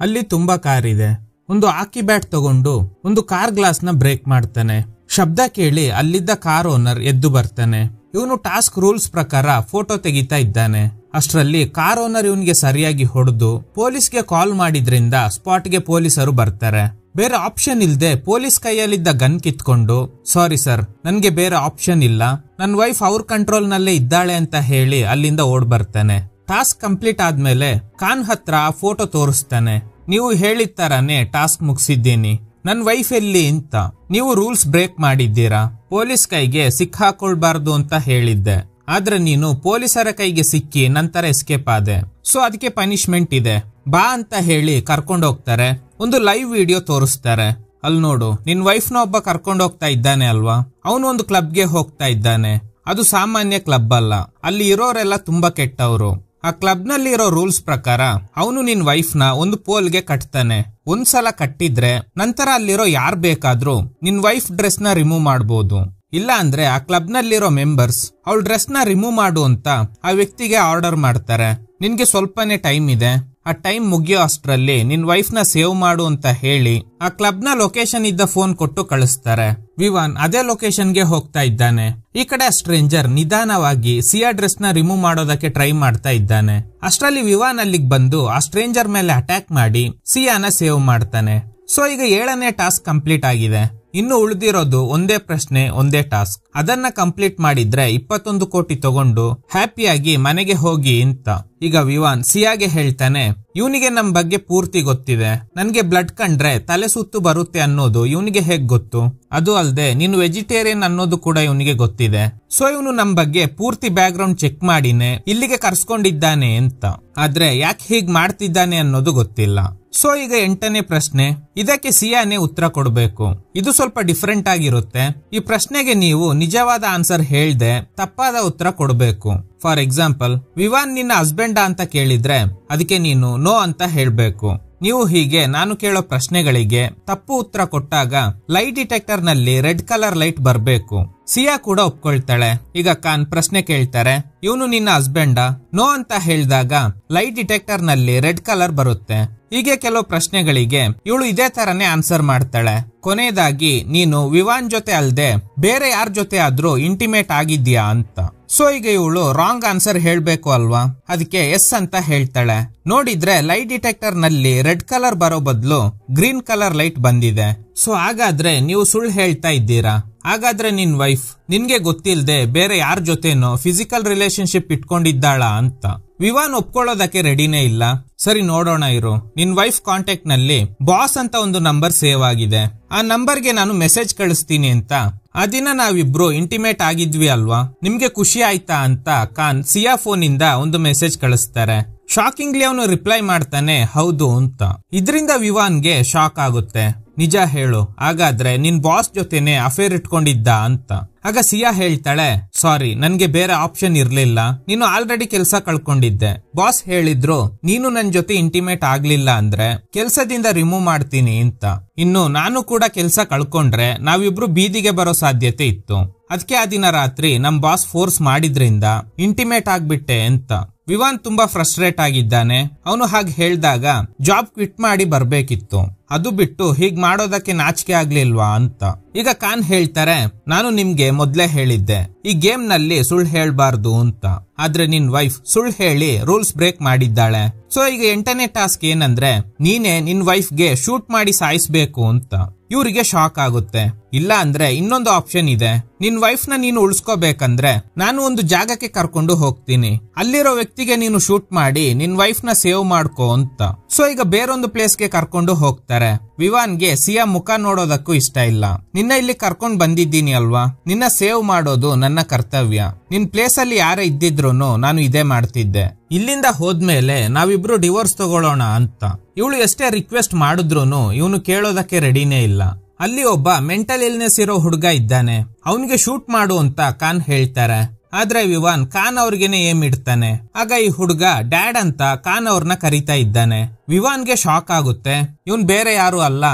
ಅಲ್ಲಿ ತುಂಬಾ ಕಾರ್ ಇದೆ ಒಂದು ಆಕಿ ಬ್ಯಾಟ್ ತಗೊಂಡು ಒಂದು ಕಾರ್ ಗ್ಲಾಸ್ ನ ಬ್ರೇಕ್ ಮಾಡ್ತಾನೆ ಶಬ್ದ ಕೇಳಿ ಅಲ್ಲಿದ್ದ ಕಾರ್ ಓನರ್ ಎದ್ದು ಬರ್ತಾನೆ ಇವನು ಟಾಸ್ಕ್ ರೂಲ್ಸ್ ಪ್ರಕಾರ ಫೋಟೋ ತೆಗಿತಾ ಇದ್ದಾನೆ ಅಷ್ಟರಲ್ಲಿ ಕಾರ್ ಓನರ್ ಇವನಿಗೆ ಸರಿಯಾಗಿ ಹೊಡೆದು ಪೊಲೀಸ್ಗೆ ಕಾಲ್ ಮಾಡಿದ್ರಿಂದ ಸ್ಪಾಟ್ಗೆ ಪೊಲೀಸರು ಬರ್ತಾರೆ ಬೇರೆ ಆಪ್ಷನ್ ಇಲ್ಲದೆ ಪೊಲೀಸ್ ಕೈಯಲ್ಲಿದ್ದ ಗನ್ ಕಿತ್ಕೊಂಡು ಸಾರಿ ಸರ್ ನನ್ಗೆ ಬೇರೆ ಆಪ್ಷನ್ ಇಲ್ಲ ನನ್ನ ವೈಫ್ ಅವ್ರ ಕಂಟ್ರೋಲ್ ನಲ್ಲೇ ಇದ್ದಾಳೆ ಅಂತ ಹೇಳಿ ಅಲ್ಲಿಂದ ಓಡ್ ಬರ್ತಾನೆ ಟಾಸ್ಕ್ ಕಂಪ್ಲೀಟ್ ಆದ್ಮೇಲೆ ಖಾನ್ ಹತ್ರ ಆ ಫೋಟೋ ತೋರಿಸ್ತಾನೆ ನೀವು ಹೇಳಿದ ತರಾನೇ ಟಾಸ್ಕ್ ಮುಗಿಸಿದ್ದೀನಿ ನನ್ ವೈಫ್ ಎಲ್ಲಿ ಅಂತ ನೀವು ರೂಲ್ಸ್ ಬ್ರೇಕ್ ಮಾಡಿದ್ದೀರಾ ಪೊಲೀಸ್ ಕೈಗೆ ಸಿಕ್ಕಾಕೊಳ್ಬಾರ್ದು ಅಂತ ಹೇಳಿದ್ದೆ ಆದ್ರೆ ನೀನು ಪೊಲೀಸರ ಕೈಗೆ ಸಿಕ್ಕಿ ನಂತರ ಎಸ್ಕೇಪ್ ಆದೆ ಸೊ ಅದಕ್ಕೆ ಪನಿಷ್ಮೆಂಟ್ ಇದೆ ಬಾ ಅಂತ ಹೇಳಿ ಕರ್ಕೊಂಡು ಹೋಗ್ತಾರೆ ಒಂದು ಲೈವ್ ವಿಡಿಯೋ ತೋರಿಸ್ತಾರೆ ಅಲ್ಲಿ ನೋಡು ನಿನ್ ವೈಫ್ನ ಒಬ್ಬ ಕರ್ಕೊಂಡು ಹೋಗ್ತಾ ಇದ್ದಾನೆ ಅಲ್ವಾ ಅವನು ಒಂದು ಕ್ಲಬ್ಗೆ ಹೋಗ್ತಾ ಇದ್ದಾನೆ ಅದು ಸಾಮಾನ್ಯ ಕ್ಲಬ್ ಅಲ್ಲ ಅಲ್ಲಿ ಇರೋರೆಲ್ಲ ತುಂಬಾ ಕೆಟ್ಟವರು ಆ ಕ್ಲಬ್ ನಲ್ಲಿ ಇರೋ ರೂಲ್ಸ್ ಪ್ರಕಾರ ಅವನು ನಿನ್ ವೈಫ್ ನ ಒಂದು ಪೋಲ್ಗೆ ಕಟ್ತಾನೆ ಒಂದ್ಸಲ ಕಟ್ಟಿದ್ರೆ ನಂತರ ಅಲ್ಲಿರೋ ಯಾರ್ ಬೇಕಾದ್ರೂ ನಿನ್ ವೈಫ್ ಡ್ರೆಸ್ ನ ರಿಮೂವ್ ಮಾಡಬಹುದು ಇಲ್ಲ ಅಂದ್ರೆ ಆ ಕ್ಲಬ್ ನಲ್ಲಿರೋ ಮೆಂಬರ್ಸ್ ಅವಳ ನ ರಿಮೂವ್ ಮಾಡು ಅಂತ ಆ ವ್ಯಕ್ತಿಗೆ ಆರ್ಡರ್ ಮಾಡ್ತಾರೆ ನಿನ್ಗೆ ಸ್ವಲ್ಪನೇ ಟೈಮ್ ಇದೆ ಆ ಟೈಮ್ ಮುಗಿಯೋ ಅಷ್ಟರಲ್ಲಿ ನಿನ್ ವೈಫ್ ನ ಸೇವ್ ಮಾಡು ಅಂತ ಹೇಳಿ ಆ ಕ್ಲಬ್ ನ ಲೊಕೇಶನ್ ಇದ್ದ ಫೋನ್ ಕೊಟ್ಟು ಕಳಿಸ್ತಾರೆ ವಿವಾನ್ ಅದೇ ಲೊಕೇಶನ್ ಗೆ ಹೋಗ್ತಾ ಇದ್ದಾನೆ ಈ ಕಡೆ ಸ್ಟ್ರೇಂಜರ್ ನಿಧಾನವಾಗಿ ಸಿಯಾ ಡ್ರೆಸ್ ನ ರಿಮೂವ್ ಮಾಡೋದಕ್ಕೆ ಟ್ರೈ ಮಾಡ್ತಾ ಇದ್ದಾನೆ ಅಷ್ಟರಲ್ಲಿ ವಿವಾನ್ ಅಲ್ಲಿಗೆ ಬಂದು ಆ ಸ್ಟ್ರೇಂಜರ್ ಮೇಲೆ ಅಟ್ಯಾಕ್ ಮಾಡಿ ಸಿಯಾನ ಸೇವ್ ಮಾಡ್ತಾನೆ ಸೊ ಈಗ ಏಳನೇ ಟಾಸ್ಕ್ ಕಂಪ್ಲೀಟ್ ಆಗಿದೆ ಇನ್ನು ಉಳಿದಿರೋದು ಒಂದೇ ಪ್ರಶ್ನೆ ಒಂದೇ ಟಾಸ್ಕ್ ಅದನ್ನ ಕಂಪ್ಲೀಟ್ ಮಾಡಿದ್ರೆ ಇಪ್ಪತ್ತೊಂದು ಕೋಟಿ ತಗೊಂಡು ಹ್ಯಾಪಿಯಾಗಿ ಮನೆಗೆ ಹೋಗಿ ಅಂತ ಈಗ ವಿವಾನ್ ಸಿಯಾಗೆ ಹೇಳ್ತಾನೆ ಇವನಿಗೆ ನಮ್ ಬಗ್ಗೆ ಪೂರ್ತಿ ಗೊತ್ತಿದೆ ನನ್ಗೆ ಬ್ಲಡ್ ಕಂಡ್ರೆ ತಲೆ ಸುತ್ತು ಬರುತ್ತೆ ಅನ್ನೋದು ಇವನಿಗೆ ಹೇಗ್ ಗೊತ್ತು ಅದು ಅಲ್ಲದೆ ನೀನು ವೆಜಿಟೇರಿಯನ್ ಅನ್ನೋದು ಕೂಡ ಇವನಿಗೆ ಗೊತ್ತಿದೆ ಸೊ ಇವನು ನಮ್ ಬಗ್ಗೆ ಪೂರ್ತಿ ಬ್ಯಾಕ್ ಗ್ರೌಂಡ್ ಚೆಕ್ ಮಾಡಿನೇ ಇಲ್ಲಿಗೆ ಕರ್ಸ್ಕೊಂಡಿದ್ದಾನೆ ಅಂತ ಆದ್ರೆ ಯಾಕೆ ಹೀಗ್ ಮಾಡ್ತಿದ್ದಾನೆ ಅನ್ನೋದು ಗೊತ್ತಿಲ್ಲ ಸೊ ಈಗ ಎಂಟನೇ ಪ್ರಶ್ನೆ ಇದಕ್ಕೆ ಸಿಯಾನೆ ಉತ್ತರ ಕೊಡಬೇಕು ಇದು ಸ್ವಲ್ಪ ಡಿಫರೆಂಟ್ ಆಗಿರುತ್ತೆ ಈ ಪ್ರಶ್ನೆಗೆ ನೀವು ನಿಜವಾದ ಆನ್ಸರ್ ಹೇಳದೆ ತಪ್ಪಾದ ಉತ್ತರ ಕೊಡಬೇಕು ಫಾರ್ ಎಕ್ಸಾಂಪಲ್ ವಿವಾನ್ ನಿನ್ನ ಹಸ್ಬೆಂಡ ಅಂತ ಕೇಳಿದ್ರೆ ಅದಕ್ಕೆ ನೀನು ನೋ ಅಂತ ಹೇಳಬೇಕು ನೀವು ಹೀಗೆ ನಾನು ಕೇಳೋ ಪ್ರಶ್ನೆಗಳಿಗೆ ತಪ್ಪು ಉತ್ತರ ಕೊಟ್ಟಾಗ ಲೈಟ್ ಡಿಟೆಕ್ಟರ್ ನಲ್ಲಿ ರೆಡ್ ಕಲರ್ ಲೈಟ್ ಬರಬೇಕು ಸಿಯಾ ಕೂಡ ಒಪ್ಕೊಳ್ತಾಳೆ ಈಗ ಖಾನ್ ಪ್ರಶ್ನೆ ಕೇಳ್ತಾರೆ ಇವನು ನಿನ್ನ ಹಸ್ಬೆಂಡ ನೋ ಅಂತ ಹೇಳಿದಾಗ ಲೈಟ್ ಡಿಟೆಕ್ಟರ್ ನಲ್ಲಿ ರೆಡ್ ಕಲರ್ ಬರುತ್ತೆ ಹೀಗೆ ಕೆಲವು ಪ್ರಶ್ನೆಗಳಿಗೆ ಇವಳು ಇದೇ ತರನೇ ಆನ್ಸರ್ ಮಾಡ್ತಾಳೆ ಕೊನೆಯದಾಗಿ ನೀನು ವಿವಾನ್ ಜೊತೆ ಅಲ್ಲದೆ ಬೇರೆ ಯಾರ ಜೊತೆ ಆದ್ರೂ ಇಂಟಿಮೇಟ್ ಆಗಿದ್ಯಾ ಅಂತ ಸೊ ಈಗ ಇವಳು ರಾಂಗ್ ಆನ್ಸರ್ ಹೇಳ್ಬೇಕು ಅಲ್ವಾ ಅದಕ್ಕೆ ಎಸ್ ಅಂತ ಹೇಳ್ತಾಳೆ ನೋಡಿದ್ರೆ ಲೈಟ್ ಡಿಟೆಕ್ಟರ್ ನಲ್ಲಿ ರೆಡ್ ಕಲರ್ ಬರೋ ಬದಲು ಗ್ರೀನ್ ಕಲರ್ ಲೈಟ್ ಬಂದಿದೆ ಸೊ ಹಾಗಾದ್ರೆ ನೀವು ಸುಳ್ಳು ಹೇಳ್ತಾ ಇದ್ದೀರಾ ಹಾಗಾದ್ರೆ ನಿನ್ ವೈಫ್ ನಿನ್ಗೆ ಗೊತ್ತಿಲ್ಲದೆ ಬೇರೆ ಯಾರ ಜೊತೆನೋ ಫಿಸಿಕಲ್ ರಿಲೇಶನ್ಶಿಪ್ ಇಟ್ಕೊಂಡಿದ್ದಾಳ ಅಂತ ವಿವಾನ್ ಒಪ್ಕೊಳ್ಳೋದಕ್ಕೆ ರೆಡಿನೇ ಇಲ್ಲ ಸರಿ ನೋಡೋಣ ಇರು ನಿನ್ ವೈಫ್ ಕಾಂಟ್ಯಾಕ್ಟ್ ನಲ್ಲಿ ಬಾಸ್ ಅಂತ ಒಂದು ನಂಬರ್ ಸೇವ್ ಆಗಿದೆ ಆ ನಂಬರ್ಗೆ ನಾನು ಮೆಸೇಜ್ ಕಳಿಸ್ತೀನಿ ಅಂತ ಆ ದಿನ ನಾವಿಬ್ರು ಇಂಟಿಮೇಟ್ ಆಗಿದ್ವಿ ಅಲ್ವಾ ನಿಮ್ಗೆ ಖುಷಿ ಆಯ್ತಾ ಅಂತ ಖಾನ್ ಸಿಯಾ ಫೋನ್ ಇಂದ ಒಂದು ಮೆಸೇಜ್ ಕಳಿಸ್ತಾರೆ ಶಾಕಿಂಗ್ಲಿ ಅವನು ರಿಪ್ಲೈ ಮಾಡ್ತಾನೆ ಹೌದು ಅಂತ ಇದರಿಂದ ವಿವಾನ್ಗೆ ಶಾಕ್ ಆಗುತ್ತೆ ನಿಜ ಹೇಳು ಹಾಗಾದ್ರೆ ನಿನ್ ಬಾಸ್ ಜೊತೆನೆ ಅಫೇರ್ ಇಟ್ಕೊಂಡಿದ್ದ ಅಂತ ಆಗ ಸಿಯಾ ಹೇಳ್ತಾಳೆ ಸಾರಿ ನನ್ಗೆ ಬೇರೆ ಆಪ್ಷನ್ ಇರ್ಲಿಲ್ಲ ನೀನು ಆಲ್ರೆಡಿ ಕೆಲಸ ಕಳ್ಕೊಂಡಿದ್ದೆ ಬಾಸ್ ಹೇಳಿದ್ರು ನೀನು ನನ್ ಜೊತೆ ಇಂಟಿಮೇಟ್ ಆಗ್ಲಿಲ್ಲ ಅಂದ್ರೆ ಕೆಲ್ಸದಿಂದ ರಿಮೂವ್ ಮಾಡ್ತೀನಿ ಅಂತ ಇನ್ನು ನಾನು ಕೂಡ ಕೆಲಸ ಕಳ್ಕೊಂಡ್ರೆ ನಾವಿಬ್ರು ಬೀದಿಗೆ ಬರೋ ಸಾಧ್ಯತೆ ಇತ್ತು ಅದಕ್ಕೆ ಆ ದಿನ ರಾತ್ರಿ ನಮ್ ಬಾಸ್ ಫೋರ್ಸ್ ಮಾಡಿದ್ರಿಂದ ಇಂಟಿಮೇಟ್ ಆಗ್ಬಿಟ್ಟೆ ಅಂತ ವಿವಾನ್ ತುಂಬಾ ಫ್ರಸ್ಟ್ರೇಟ್ ಆಗಿದ್ದಾನೆ ಅವನು ಹಾಗೆ ಹೇಳ್ದಾಗ ಜಾಬ್ ಕ್ವಿಟ್ ಮಾಡಿ ಬರ್ಬೇಕಿತ್ತು ಅದು ಬಿಟ್ಟು ಹೀಗ್ ಮಾಡೋದಕ್ಕೆ ನಾಚಿಕೆ ಆಗ್ಲಿಲ್ವಾ ಅಂತ ಈಗ ಖಾನ್ ಹೇಳ್ತಾರೆ ನಾನು ನಿಮ್ಗೆ ಮೊದ್ಲೇ ಹೇಳಿದ್ದೆ ಈ ಗೇಮ್ ನಲ್ಲಿ ಸುಳ್ಳು ಹೇಳ್ಬಾರ್ದು ಅಂತ ಆದ್ರೆ ನಿನ್ ವೈಫ್ ಸುಳ್ಳು ಹೇಳಿ ರೂಲ್ಸ್ ಬ್ರೇಕ್ ಮಾಡಿದ್ದಾಳೆ ಸೊ ಈಗ ಎಂಟನೇ ಟಾಸ್ಕ್ ಏನಂದ್ರೆ ನೀನೇ ನಿನ್ ಗೆ ಶೂಟ್ ಮಾಡಿ ಸಾಯಿಸ್ಬೇಕು ಅಂತ ಇವರಿಗೆ ಶಾಕ್ ಆಗುತ್ತೆ ಇಲ್ಲ ಅಂದ್ರೆ ಇನ್ನೊಂದು ಆಪ್ಷನ್ ಇದೆ ನಿನ್ ವೈಫ್ ನ ನೀನು ಉಳಿಸ್ಕೋಬೇಕಂದ್ರೆ ನಾನು ಒಂದು ಜಾಗಕ್ಕೆ ಕರ್ಕೊಂಡು ಹೋಗ್ತೀನಿ ಅಲ್ಲಿರೋ ವ್ಯಕ್ತಿಗೆ ನೀನು ಶೂಟ್ ಮಾಡಿ ನಿನ್ ವೈಫ್ ನ ಸೇವ್ ಮಾಡ್ಕೋ ಅಂತ ಸೊ ಈಗ ಬೇರೊಂದು ಪ್ಲೇಸ್ಗೆ ಕರ್ಕೊಂಡು ಹೋಗ್ತಾರೆ ವಿವಾನ್ಗೆ ಸಿಯಾ ಮುಖ ನೋಡೋದಕ್ಕೂ ಇಷ್ಟ ಇಲ್ಲ ನಿನ್ನ ಇಲ್ಲಿ ಕರ್ಕೊಂಡ್ ಬಂದಿದ್ದೀನಿ ಅಲ್ವಾ ನಿನ್ನ ಸೇವ್ ಮಾಡೋದು ನನ್ನ ಕರ್ತವ್ಯ ನಿನ್ ಪ್ಲೇಸ್ ಅಲ್ಲಿ ಯಾರೇ ಇದ್ದಿದ್ರು ನಾನು ಇದೇ ಮಾಡ್ತಿದ್ದೆ ಇಲ್ಲಿಂದ ಹೋದ್ಮೇಲೆ ನಾವಿಬ್ರು ಡಿವೋರ್ಸ್ ತಗೊಳ್ಳೋಣ ಅಂತ ಇವಳು ಎಷ್ಟೇ ರಿಕ್ವೆಸ್ಟ್ ಮಾಡಿದ್ರು ಇವನು ಕೇಳೋದಕ್ಕೆ ರೆಡಿನೇ ಇಲ್ಲ ಅಲ್ಲಿ ಒಬ್ಬ ಮೆಂಟಲ್ ಇಲ್ನೆಸ್ ಇರೋ ಹುಡುಗ ಇದ್ದಾನೆ ಅವನಿಗೆ ಶೂಟ್ ಮಾಡು ಅಂತ ಖಾನ್ ಹೇಳ್ತಾರೆ ಆದ್ರೆ ವಿವಾನ್ ಖಾನ್ ಅವ್ರಿಗೆನೆ ಏಮ್ ಇಡ್ತಾನೆ ಆಗ ಈ ಹುಡುಗ ಡ್ಯಾಡ್ ಅಂತ ಖಾನ್ ಅವ್ರನ್ನ ಕರಿತಾ ಇದ್ದಾನೆ ವಿವಾನ್ಗೆ ಶಾಕ್ ಆಗುತ್ತೆ ಇವನ್ ಬೇರೆ ಯಾರು ಅಲ್ಲ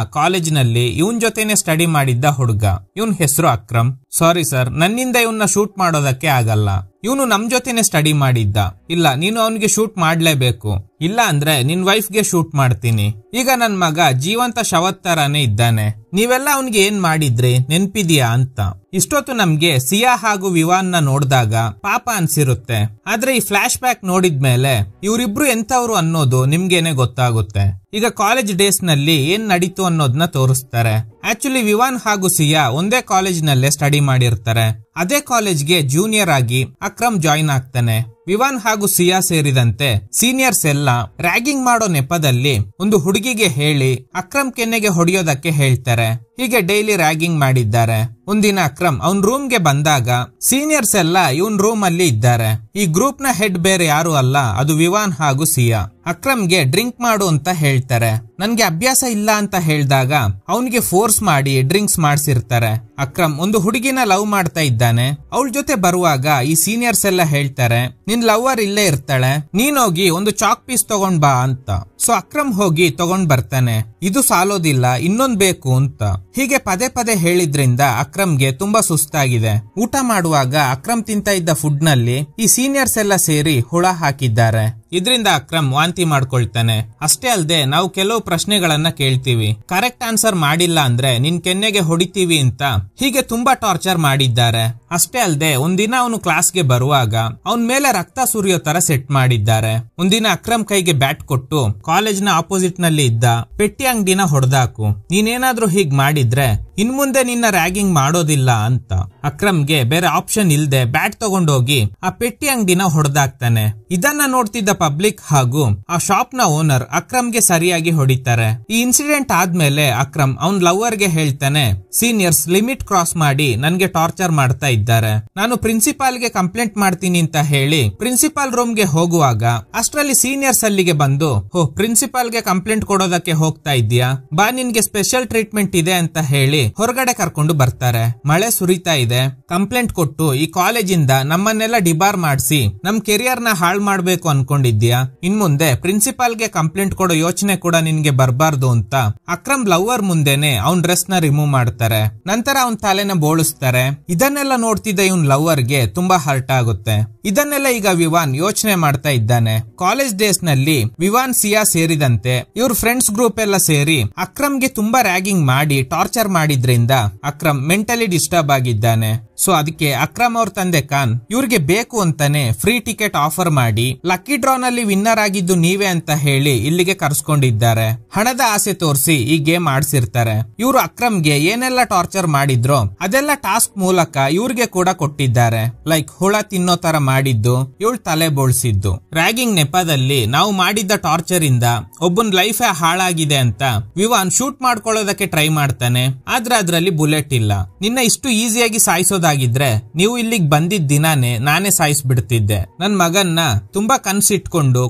ನಲ್ಲಿ ಇವನ್ ಜೊತೆನೆ ಸ್ಟಡಿ ಮಾಡಿದ್ದ ಹುಡುಗ ಇವನ್ ಹೆಸರು ಅಕ್ರಮ್ ಸಾರಿ ಸರ್ ನನ್ನಿಂದ ಇವನ್ನ ಶೂಟ್ ಮಾಡೋದಕ್ಕೆ ಆಗಲ್ಲ ಇವನು ನಮ್ ಜೊತೆನೆ ಸ್ಟಡಿ ಮಾಡಿದ್ದ ಇಲ್ಲ ನೀನು ಅವನಿಗೆ ಶೂಟ್ ಮಾಡ್ಲೇಬೇಕು ಇಲ್ಲ ಅಂದ್ರೆ ನಿನ್ ವೈಫ್ಗೆ ಶೂಟ್ ಮಾಡ್ತೀನಿ ಈಗ ನನ್ ಮಗ ಜೀವಂತ ಶವತ್ತರನೇ ಇದ್ದಾನೆ ನೀವೆಲ್ಲ ಅವನ್ಗೆ ಏನ್ ಮಾಡಿದ್ರಿ ನೆನ್ಪಿದೀಯಾ ಅಂತ ಇಷ್ಟೊತ್ತು ನಮ್ಗೆ ಸಿಯಾ ಹಾಗೂ ವಿವಾನ್ ನ ನೋಡಿದಾಗ ಪಾಪ ಅನ್ಸಿರುತ್ತೆ ಆದ್ರೆ ಈ ಫ್ಲಾಶ್ ಬ್ಯಾಕ್ ನೋಡಿದ್ಮೇಲೆ ಇವ್ರಿಬ್ರು ಎಂತವ್ರು ಅನ್ನೋದು ನಿಮ್ಗೇನೆ ಗೊತ್ತ ಗೊತ್ತಾಗುತ್ತೆ ಈಗ ಕಾಲೇಜ್ ಡೇಸ್ ನಲ್ಲಿ ಏನ್ ನಡೀತು ಅನ್ನೋದನ್ನ ತೋರಿಸ್ತಾರೆ ಆಕ್ಚುಲಿ ವಿವಾನ್ ಹಾಗೂ ಸಿಯಾ ಒಂದೇ ಕಾಲೇಜ್ ನಲ್ಲೇ ಸ್ಟಡಿ ಮಾಡಿರ್ತಾರೆ ಅದೇ ಕಾಲೇಜ್ಗೆ ಜೂನಿಯರ್ ಆಗಿ ಅಕ್ರಮ್ ಜಾಯಿನ್ ಆಗ್ತಾನೆ ವಿವಾನ್ ಹಾಗೂ ಸಿಯಾ ಸೇರಿದಂತೆ ಸೀನಿಯರ್ಸ್ ಎಲ್ಲ ರ್ಯಾಗಿಂಗ್ ಮಾಡೋ ನೆಪದಲ್ಲಿ ಒಂದು ಹುಡುಗಿಗೆ ಹೇಳಿ ಅಕ್ರಮ್ ಕೆನ್ನೆಗೆ ಹೊಡೆಯೋದಕ್ಕೆ ಹೇಳ್ತಾರೆ ಹೀಗೆ ಡೈಲಿ ರ್ಯಾಗಿಂಗ್ ಮಾಡಿದ್ದಾರೆ ಒಂದಿನ ಅಕ್ರಮ್ ಅವನ್ ರೂಮ್ ಗೆ ಬಂದಾಗ ಸೀನಿಯರ್ಸ್ ಎಲ್ಲ ಇವನ್ ರೂಮ್ ಅಲ್ಲಿ ಇದ್ದಾರೆ ಈ ಗ್ರೂಪ್ ನ ಹೆಡ್ ಬೇರೆ ಯಾರು ಅಲ್ಲ ಅದು ವಿವಾನ್ ಹಾಗೂ ಸಿಯಾ ಅಕ್ರಮ್ಗೆ ಡ್ರಿಂಕ್ ಮಾಡು ಅಂತ ಹೇಳಿ előtere ನನ್ಗೆ ಅಭ್ಯಾಸ ಇಲ್ಲ ಅಂತ ಹೇಳಿದಾಗ ಅವನಿಗೆ ಫೋರ್ಸ್ ಮಾಡಿ ಡ್ರಿಂಕ್ಸ್ ಮಾಡಿಸಿರ್ತಾರೆ ಅಕ್ರಮ್ ಒಂದು ಹುಡುಗಿನ ಲವ್ ಮಾಡ್ತಾ ಇದ್ದಾನೆ ಅವಳ ಜೊತೆ ಬರುವಾಗ ಈ ಸೀನಿಯರ್ಸ್ ಎಲ್ಲ ಹೇಳ್ತಾರೆ ನಿನ್ ಲವರ್ ಇಲ್ಲೇ ಇರ್ತಾಳೆ ನೀನೋಗಿ ಒಂದು ಚಾಕ್ ಪೀಸ್ ತಗೊಂಡ್ ಬಾ ಅಂತ ಸೊ ಅಕ್ರಮ್ ಹೋಗಿ ತಗೊಂಡ್ ಬರ್ತಾನೆ ಇದು ಸಾಲೋದಿಲ್ಲ ಇನ್ನೊಂದ್ ಬೇಕು ಅಂತ ಹೀಗೆ ಪದೇ ಪದೇ ಹೇಳಿದ್ರಿಂದ ಅಕ್ರಮ್ಗೆ ತುಂಬಾ ಸುಸ್ತಾಗಿದೆ ಊಟ ಮಾಡುವಾಗ ಅಕ್ರಮ್ ತಿಂತ ಇದ್ದ ಫುಡ್ ನಲ್ಲಿ ಈ ಸೀನಿಯರ್ಸ್ ಎಲ್ಲ ಸೇರಿ ಹುಳ ಹಾಕಿದ್ದಾರೆ ಇದರಿಂದ ಅಕ್ರಮ್ ವಾಂತಿ ಮಾಡ್ಕೊಳ್ತಾನೆ ಅಷ್ಟೇ ಅಲ್ಲದೆ ನಾವು ಕೆಲವು ಪ್ರಶ್ನೆಗಳನ್ನ ಕೇಳ್ತೀವಿ ಕರೆಕ್ಟ್ ಆನ್ಸರ್ ಮಾಡಿಲ್ಲ ಅಂದ್ರೆ ನಿನ್ ಕೆನ್ನೆಗೆ ಹೊಡಿತೀವಿ ಅಂತ ಹೀಗೆ ತುಂಬಾ ಟಾರ್ಚರ್ ಮಾಡಿದ್ದಾರೆ ಅಷ್ಟೇ ಅಲ್ಲದೆ ಒಂದಿನ ಅವನು ಕ್ಲಾಸ್ಗೆ ಬರುವಾಗ ಅವನ ಮೇಲೆ ರಕ್ತ ಸುರಿಯೋ ತರ ಸೆಟ್ ಮಾಡಿದ್ದಾರೆ ಒಂದಿನ ಅಕ್ರಮ್ ಕೈಗೆ ಬ್ಯಾಟ್ ಕೊಟ್ಟು ಕಾಲೇಜ್ ನ ಆಪೋಸಿಟ್ ನಲ್ಲಿ ಇದ್ದ ಪೆಟ್ಟಿ ಅಂಗಡಿನ ಹೊಡೆದಾಕು ನೀನೇನಾದ್ರೂ ಹೀಗ್ ಮಾಡಿದ್ರೆ ಇನ್ಮುಂದೆ ನಿನ್ನ ರ್ಯಾಗಿಂಗ್ ಮಾಡೋದಿಲ್ಲ ಅಂತ ಅಕ್ರಮ್ಗೆ ಬೇರೆ ಆಪ್ಷನ್ ಇಲ್ಲದೆ ಬ್ಯಾಟ್ ತಗೊಂಡೋಗಿ ಆ ಪೆಟ್ಟಿ ಅಂಗಡಿನ ಹೊಡೆದಾಕ್ತಾನೆ ಇದನ್ನ ನೋಡ್ತಿದ್ದ ಪಬ್ಲಿಕ್ ಹಾಗೂ ಆ ಶಾಪ್ ನ ಓನರ್ ಅಕ್ರಮ್ಗೆ ಸರಿಯಾಗಿ ಹೊಡಿತಾರೆ ಈ ಇನ್ಸಿಡೆಂಟ್ ಆದ್ಮೇಲೆ ಅಕ್ರಮ್ ಲವರ್ ಲವರ್ಗೆ ಹೇಳ್ತಾನೆ ಸೀನಿಯರ್ಸ್ ಲಿಮಿಟ್ ಕ್ರಾಸ್ ಮಾಡಿ ನನ್ಗೆ ಟಾರ್ಚರ್ ಮಾಡ್ತಾ ಇದ್ದಾರೆ ನಾನು ಪ್ರಿನ್ಸಿಪಾಲ್ ಗೆ ಕಂಪ್ಲೇಂಟ್ ಮಾಡ್ತೀನಿ ಅಂತ ಹೇಳಿ ಪ್ರಿನ್ಸಿಪಾಲ್ ರೂಮ್ ಗೆ ಹೋಗುವಾಗ ಅಷ್ಟರಲ್ಲಿ ಸೀನಿಯರ್ಸ್ ಅಲ್ಲಿಗೆ ಬಂದು ಹೋ ಪ್ರಿನ್ಸಿಪಾಲ್ ಗೆ ಕಂಪ್ಲೇಂಟ್ ಕೊಡೋದಕ್ಕೆ ಹೋಗ್ತಾ ಇದ್ಯಾ ಬಾ ನಿನ್ಗೆ ಸ್ಪೆಷಲ್ ಟ್ರೀಟ್ಮೆಂಟ್ ಇದೆ ಅಂತ ಹೇಳಿ ಹೊರಗಡೆ ಕರ್ಕೊಂಡು ಬರ್ತಾರೆ ಮಳೆ ಸುರಿತಾ ಇದೆ ಕಂಪ್ಲೇಂಟ್ ಕೊಟ್ಟು ಈ ಕಾಲೇಜಿಂದ ನಮ್ಮನ್ನೆಲ್ಲ ಡಿಬಾರ್ ಮಾಡಿಸಿ ನಮ್ ಕೆರಿಯರ್ ನ ಹಾಳು ಮಾಡ್ಬೇಕು ಅನ್ಕೊಂಡಿದ್ಯಾ ಇನ್ ಮುಂದೆ ಪ್ರಿನ್ಸಿಪಾಲ್ ಗೆ ಕಂಪ್ಲೇಂಟ್ ಕೊಡೋ ಯೋಚನೆ ಕೂಡ ನಿನ್ಗೆ ಬರಬಾರ್ದು ಅಂತ ಅಕ್ರಮ್ ಲವರ್ ಮುಂದೆನೆ ಅವ್ನ್ ಡ್ರೆಸ್ ನ ರಿಮೂವ್ ಮಾಡ್ತಾರೆ ಮಾಡ್ತಾರೆ ನಂತರ ಅವನ್ ತಲೆನ ಬೋಳಿಸ್ತಾರೆ ಇದನ್ನೆಲ್ಲ ನೋಡ್ತಿದ್ದ ಇವನ್ ಗೆ ತುಂಬಾ ಹರ್ಟ್ ಆಗುತ್ತೆ ಇದನ್ನೆಲ್ಲ ಈಗ ವಿವಾನ್ ಯೋಚನೆ ಮಾಡ್ತಾ ಇದ್ದಾನೆ ಕಾಲೇಜ್ ಡೇಸ್ ನಲ್ಲಿ ವಿವಾನ್ ಸಿಯಾ ಸೇರಿದಂತೆ ಇವ್ರ ಫ್ರೆಂಡ್ಸ್ ಗ್ರೂಪ್ ಎಲ್ಲ ಸೇರಿ ಗೆ ತುಂಬಾ ರ್ಯಾಗಿಂಗ್ ಮಾಡಿ ಟಾರ್ಚರ್ ಮಾಡಿದ್ರಿಂದ ಅಕ್ರಮ್ ಮೆಂಟಲಿ ಡಿಸ್ಟರ್ಬ್ ಆಗಿದ್ದಾನೆ ಸೊ ಅದಕ್ಕೆ ಅಕ್ರಮ್ ಅವ್ರ ತಂದೆ ಖಾನ್ ಇವ್ರಿಗೆ ಬೇಕು ಅಂತಾನೆ ಫ್ರೀ ಟಿಕೆಟ್ ಆಫರ್ ಮಾಡಿ ಲಕ್ಕಿ ಡ್ರಾ ನಲ್ಲಿ ವಿನ್ನರ್ ಆಗಿದ್ದು ನೀವೇ ಅಂತ ಹೇಳಿ ಇಲ್ಲಿಗೆ ಕರ್ಸ್ಕೊಂಡಿದ್ದಾರೆ ಹಣದ ಆಸೆ ತೋರಿಸಿ ಈ ಗೇಮ್ ಆಡ್ಸಿರ್ತಾರೆ ಇವರು ಗೆ ಏನೆಲ್ಲ ಟಾರ್ಚರ್ ಮಾಡಿದ್ರು ಅದೆಲ್ಲ ಟಾಸ್ಕ್ ಮೂಲಕ ಇವ್ರಿಗೆ ಕೂಡ ಕೊಟ್ಟಿದ್ದಾರೆ ಲೈಕ್ ಹುಳ ತಿನ್ನೋ ತರ ಮಾಡಿದ್ದು ಇವಳು ತಲೆ ಬೋಳ್ಸಿದ್ದು ರ್ಯಾಗಿಂಗ್ ನೆಪದಲ್ಲಿ ನಾವು ಮಾಡಿದ್ದ ಟಾರ್ಚರ್ ಇಂದ ಒಬ್ಬನ್ ಲೈಫ್ ಹಾಳಾಗಿದೆ ಅಂತ ವಿವಾನ್ ಶೂಟ್ ಮಾಡ್ಕೊಳ್ಳೋದಕ್ಕೆ ಟ್ರೈ ಮಾಡ್ತಾನೆ ಆದ್ರೆ ಅದ್ರಲ್ಲಿ ಬುಲೆಟ್ ಇಲ್ಲ ನಿನ್ನ ಇಷ್ಟು ಈಸಿಯಾಗಿ ಸಾಯಿಸೋದ ನೀವು ಇಲ್ಲಿಗೆ ಬಂದಿದ್ದ ದಿನಾನೇ ನಾನೇ ಸಾಯಿಸ್ಬಿಡ್ತಿದ್ದೆ ನನ್ ಮಗನ್ನ ತುಂಬಾ ಕನ್ಸಿಟ್ಕೊಂಡು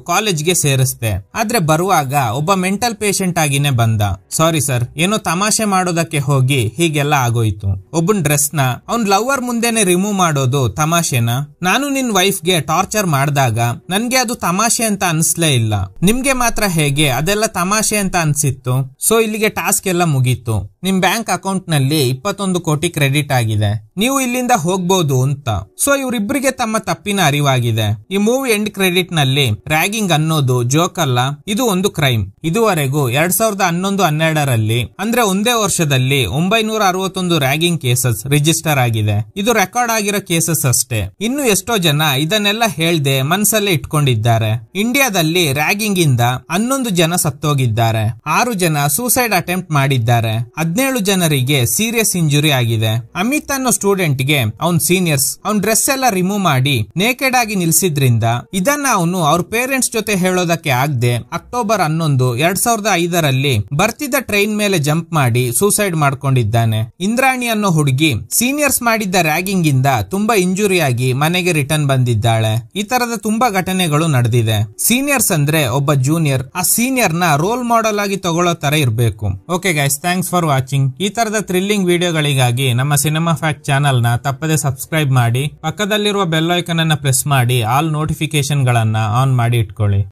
ಗೆ ಸೇರಿಸ್ದೆ ಆದ್ರೆ ಬರುವಾಗ ಒಬ್ಬ ಮೆಂಟಲ್ ಪೇಷಂಟ್ ಆಗಿನೇ ಬಂದ ಸಾರಿ ಸರ್ ಏನೋ ತಮಾಷೆ ಮಾಡೋದಕ್ಕೆ ಹೋಗಿ ಹೀಗೆಲ್ಲ ಆಗೋಯ್ತು ಒಬ್ಬನ್ ಡ್ರೆಸ್ ನ ಅವ್ನ್ ಲವರ್ ಮುಂದೆನೆ ರಿಮೂವ್ ಮಾಡೋದು ತಮಾಷೆನ ನಾನು ನಿನ್ ಗೆ ಟಾರ್ಚರ್ ಮಾಡಿದಾಗ ನನ್ಗೆ ಅದು ತಮಾಷೆ ಅಂತ ಅನ್ಸ್ಲೇ ಇಲ್ಲ ನಿಮ್ಗೆ ಮಾತ್ರ ಹೇಗೆ ಅದೆಲ್ಲ ತಮಾಷೆ ಅಂತ ಅನ್ಸಿತ್ತು ಸೊ ಇಲ್ಲಿಗೆ ಟಾಸ್ಕ್ ಎಲ್ಲ ಮುಗೀತು ನಿಮ್ ಬ್ಯಾಂಕ್ ಅಕೌಂಟ್ ನಲ್ಲಿ ಇಪ್ಪತ್ತೊಂದು ಕೋಟಿ ಕ್ರೆಡಿಟ್ ಆಗಿದೆ ನೀವು ಇಲ್ಲಿಂದ ಹೋಗ್ಬೋದು ಅಂತ ಸೊ ಇವರಿಬ್ಬರಿಗೆ ತಮ್ಮ ತಪ್ಪಿನ ಅರಿವಾಗಿದೆ ಈ ಮೂವಿ ಎಂಡ್ ಕ್ರೆಡಿಟ್ ನಲ್ಲಿ ರ್ಯಾಗಿಂಗ್ ಅನ್ನೋದು ಜೋಕ್ ಅಲ್ಲ ಇದು ಒಂದು ಕ್ರೈಮ್ ಇದುವರೆಗೂ ಎರಡ್ ಸಾವಿರದ ಹನ್ನೊಂದು ಹನ್ನೆರಡರಲ್ಲಿ ಅಂದ್ರೆ ಒಂದೇ ವರ್ಷದಲ್ಲಿ ಒಂಬೈನೂರ ಅರವತ್ತೊಂದು ರ್ಯಾಗಿಂಗ್ ಕೇಸಸ್ ರಿಜಿಸ್ಟರ್ ಆಗಿದೆ ಇದು ರೆಕಾರ್ಡ್ ಆಗಿರೋ ಕೇಸಸ್ ಅಷ್ಟೇ ಇನ್ನು ಎಷ್ಟೋ ಜನ ಇದನ್ನೆಲ್ಲ ಹೇಳ್ದೆ ಮನ್ಸಲ್ಲೇ ಇಟ್ಕೊಂಡಿದ್ದಾರೆ ಇಂಡಿಯಾದಲ್ಲಿ ರ್ಯಾಗಿಂಗ್ ಇಂದ ಹನ್ನೊಂದು ಜನ ಸತ್ತೋಗಿದ್ದಾರೆ ಆರು ಜನ ಸೂಸೈಡ್ ಅಟೆಂಪ್ಟ್ ಮಾಡಿದ್ದಾರೆ ಹದಿನೇಳು ಜನರಿಗೆ ಸೀರಿಯಸ್ ಇಂಜುರಿ ಆಗಿದೆ ಅಮಿತ್ ಅನ್ನೋ ಸ್ಟೂಡೆಂಟ್ ಪಾಯಿಂಟ್ ಗೆ ಸೀನಿಯರ್ಸ್ ಅವ್ನ್ ಡ್ರೆಸ್ ಎಲ್ಲ ರಿಮೂವ್ ಮಾಡಿ ನೇಕೆಡ್ ಆಗಿ ನಿಲ್ಸಿದ್ರಿಂದ ಇದನ್ನ ಅವನು ಅವ್ರ ಪೇರೆಂಟ್ಸ್ ಜೊತೆ ಹೇಳೋದಕ್ಕೆ ಆಗದೆ ಅಕ್ಟೋಬರ್ ಹನ್ನೊಂದು ಎರಡ್ ಸಾವಿರದ ಐದರಲ್ಲಿ ಬರ್ತಿದ್ದ ಟ್ರೈನ್ ಮೇಲೆ ಜಂಪ್ ಮಾಡಿ ಸೂಸೈಡ್ ಮಾಡ್ಕೊಂಡಿದ್ದಾನೆ ಇಂದ್ರಾಣಿ ಅನ್ನೋ ಹುಡುಗಿ ಸೀನಿಯರ್ಸ್ ಮಾಡಿದ್ದ ರ್ಯಾಗಿಂಗ್ ಇಂದ ತುಂಬಾ ಇಂಜುರಿ ಆಗಿ ಮನೆಗೆ ರಿಟರ್ನ್ ಬಂದಿದ್ದಾಳೆ ಈ ತರದ ತುಂಬಾ ಘಟನೆಗಳು ನಡೆದಿದೆ ಸೀನಿಯರ್ಸ್ ಅಂದ್ರೆ ಒಬ್ಬ ಜೂನಿಯರ್ ಆ ಸೀನಿಯರ್ ನ ರೋಲ್ ಮಾಡೆಲ್ ಆಗಿ ತಗೊಳ್ಳೋ ತರ ಇರಬೇಕು okay guys thanks for watching ಈ ತರದ ಥ್ರಿಲ್ಲಿಂಗ್ ವಿಡಿಯೋಗಳಿಗಾಗಿ ನಮ್ಮ ಸಿನಿಮಾ ಫ್ಯಾಕ್ಟ್ ಚಾನೆಲ್ ನ ತಪ್ಪದೆ ಸಬ್ಸ್ಕ್ರೈಬ್ ಮಾಡಿ ಪಕ್ಕದಲ್ಲಿರುವ ಬೆಲ್ ಅನ್ನ ಪ್ರೆಸ್ ಮಾಡಿ ಆಲ್ ಗಳನ್ನ ಆನ್ ಮಾಡಿ ಇಟ್ಕೊಳ್ಳಿ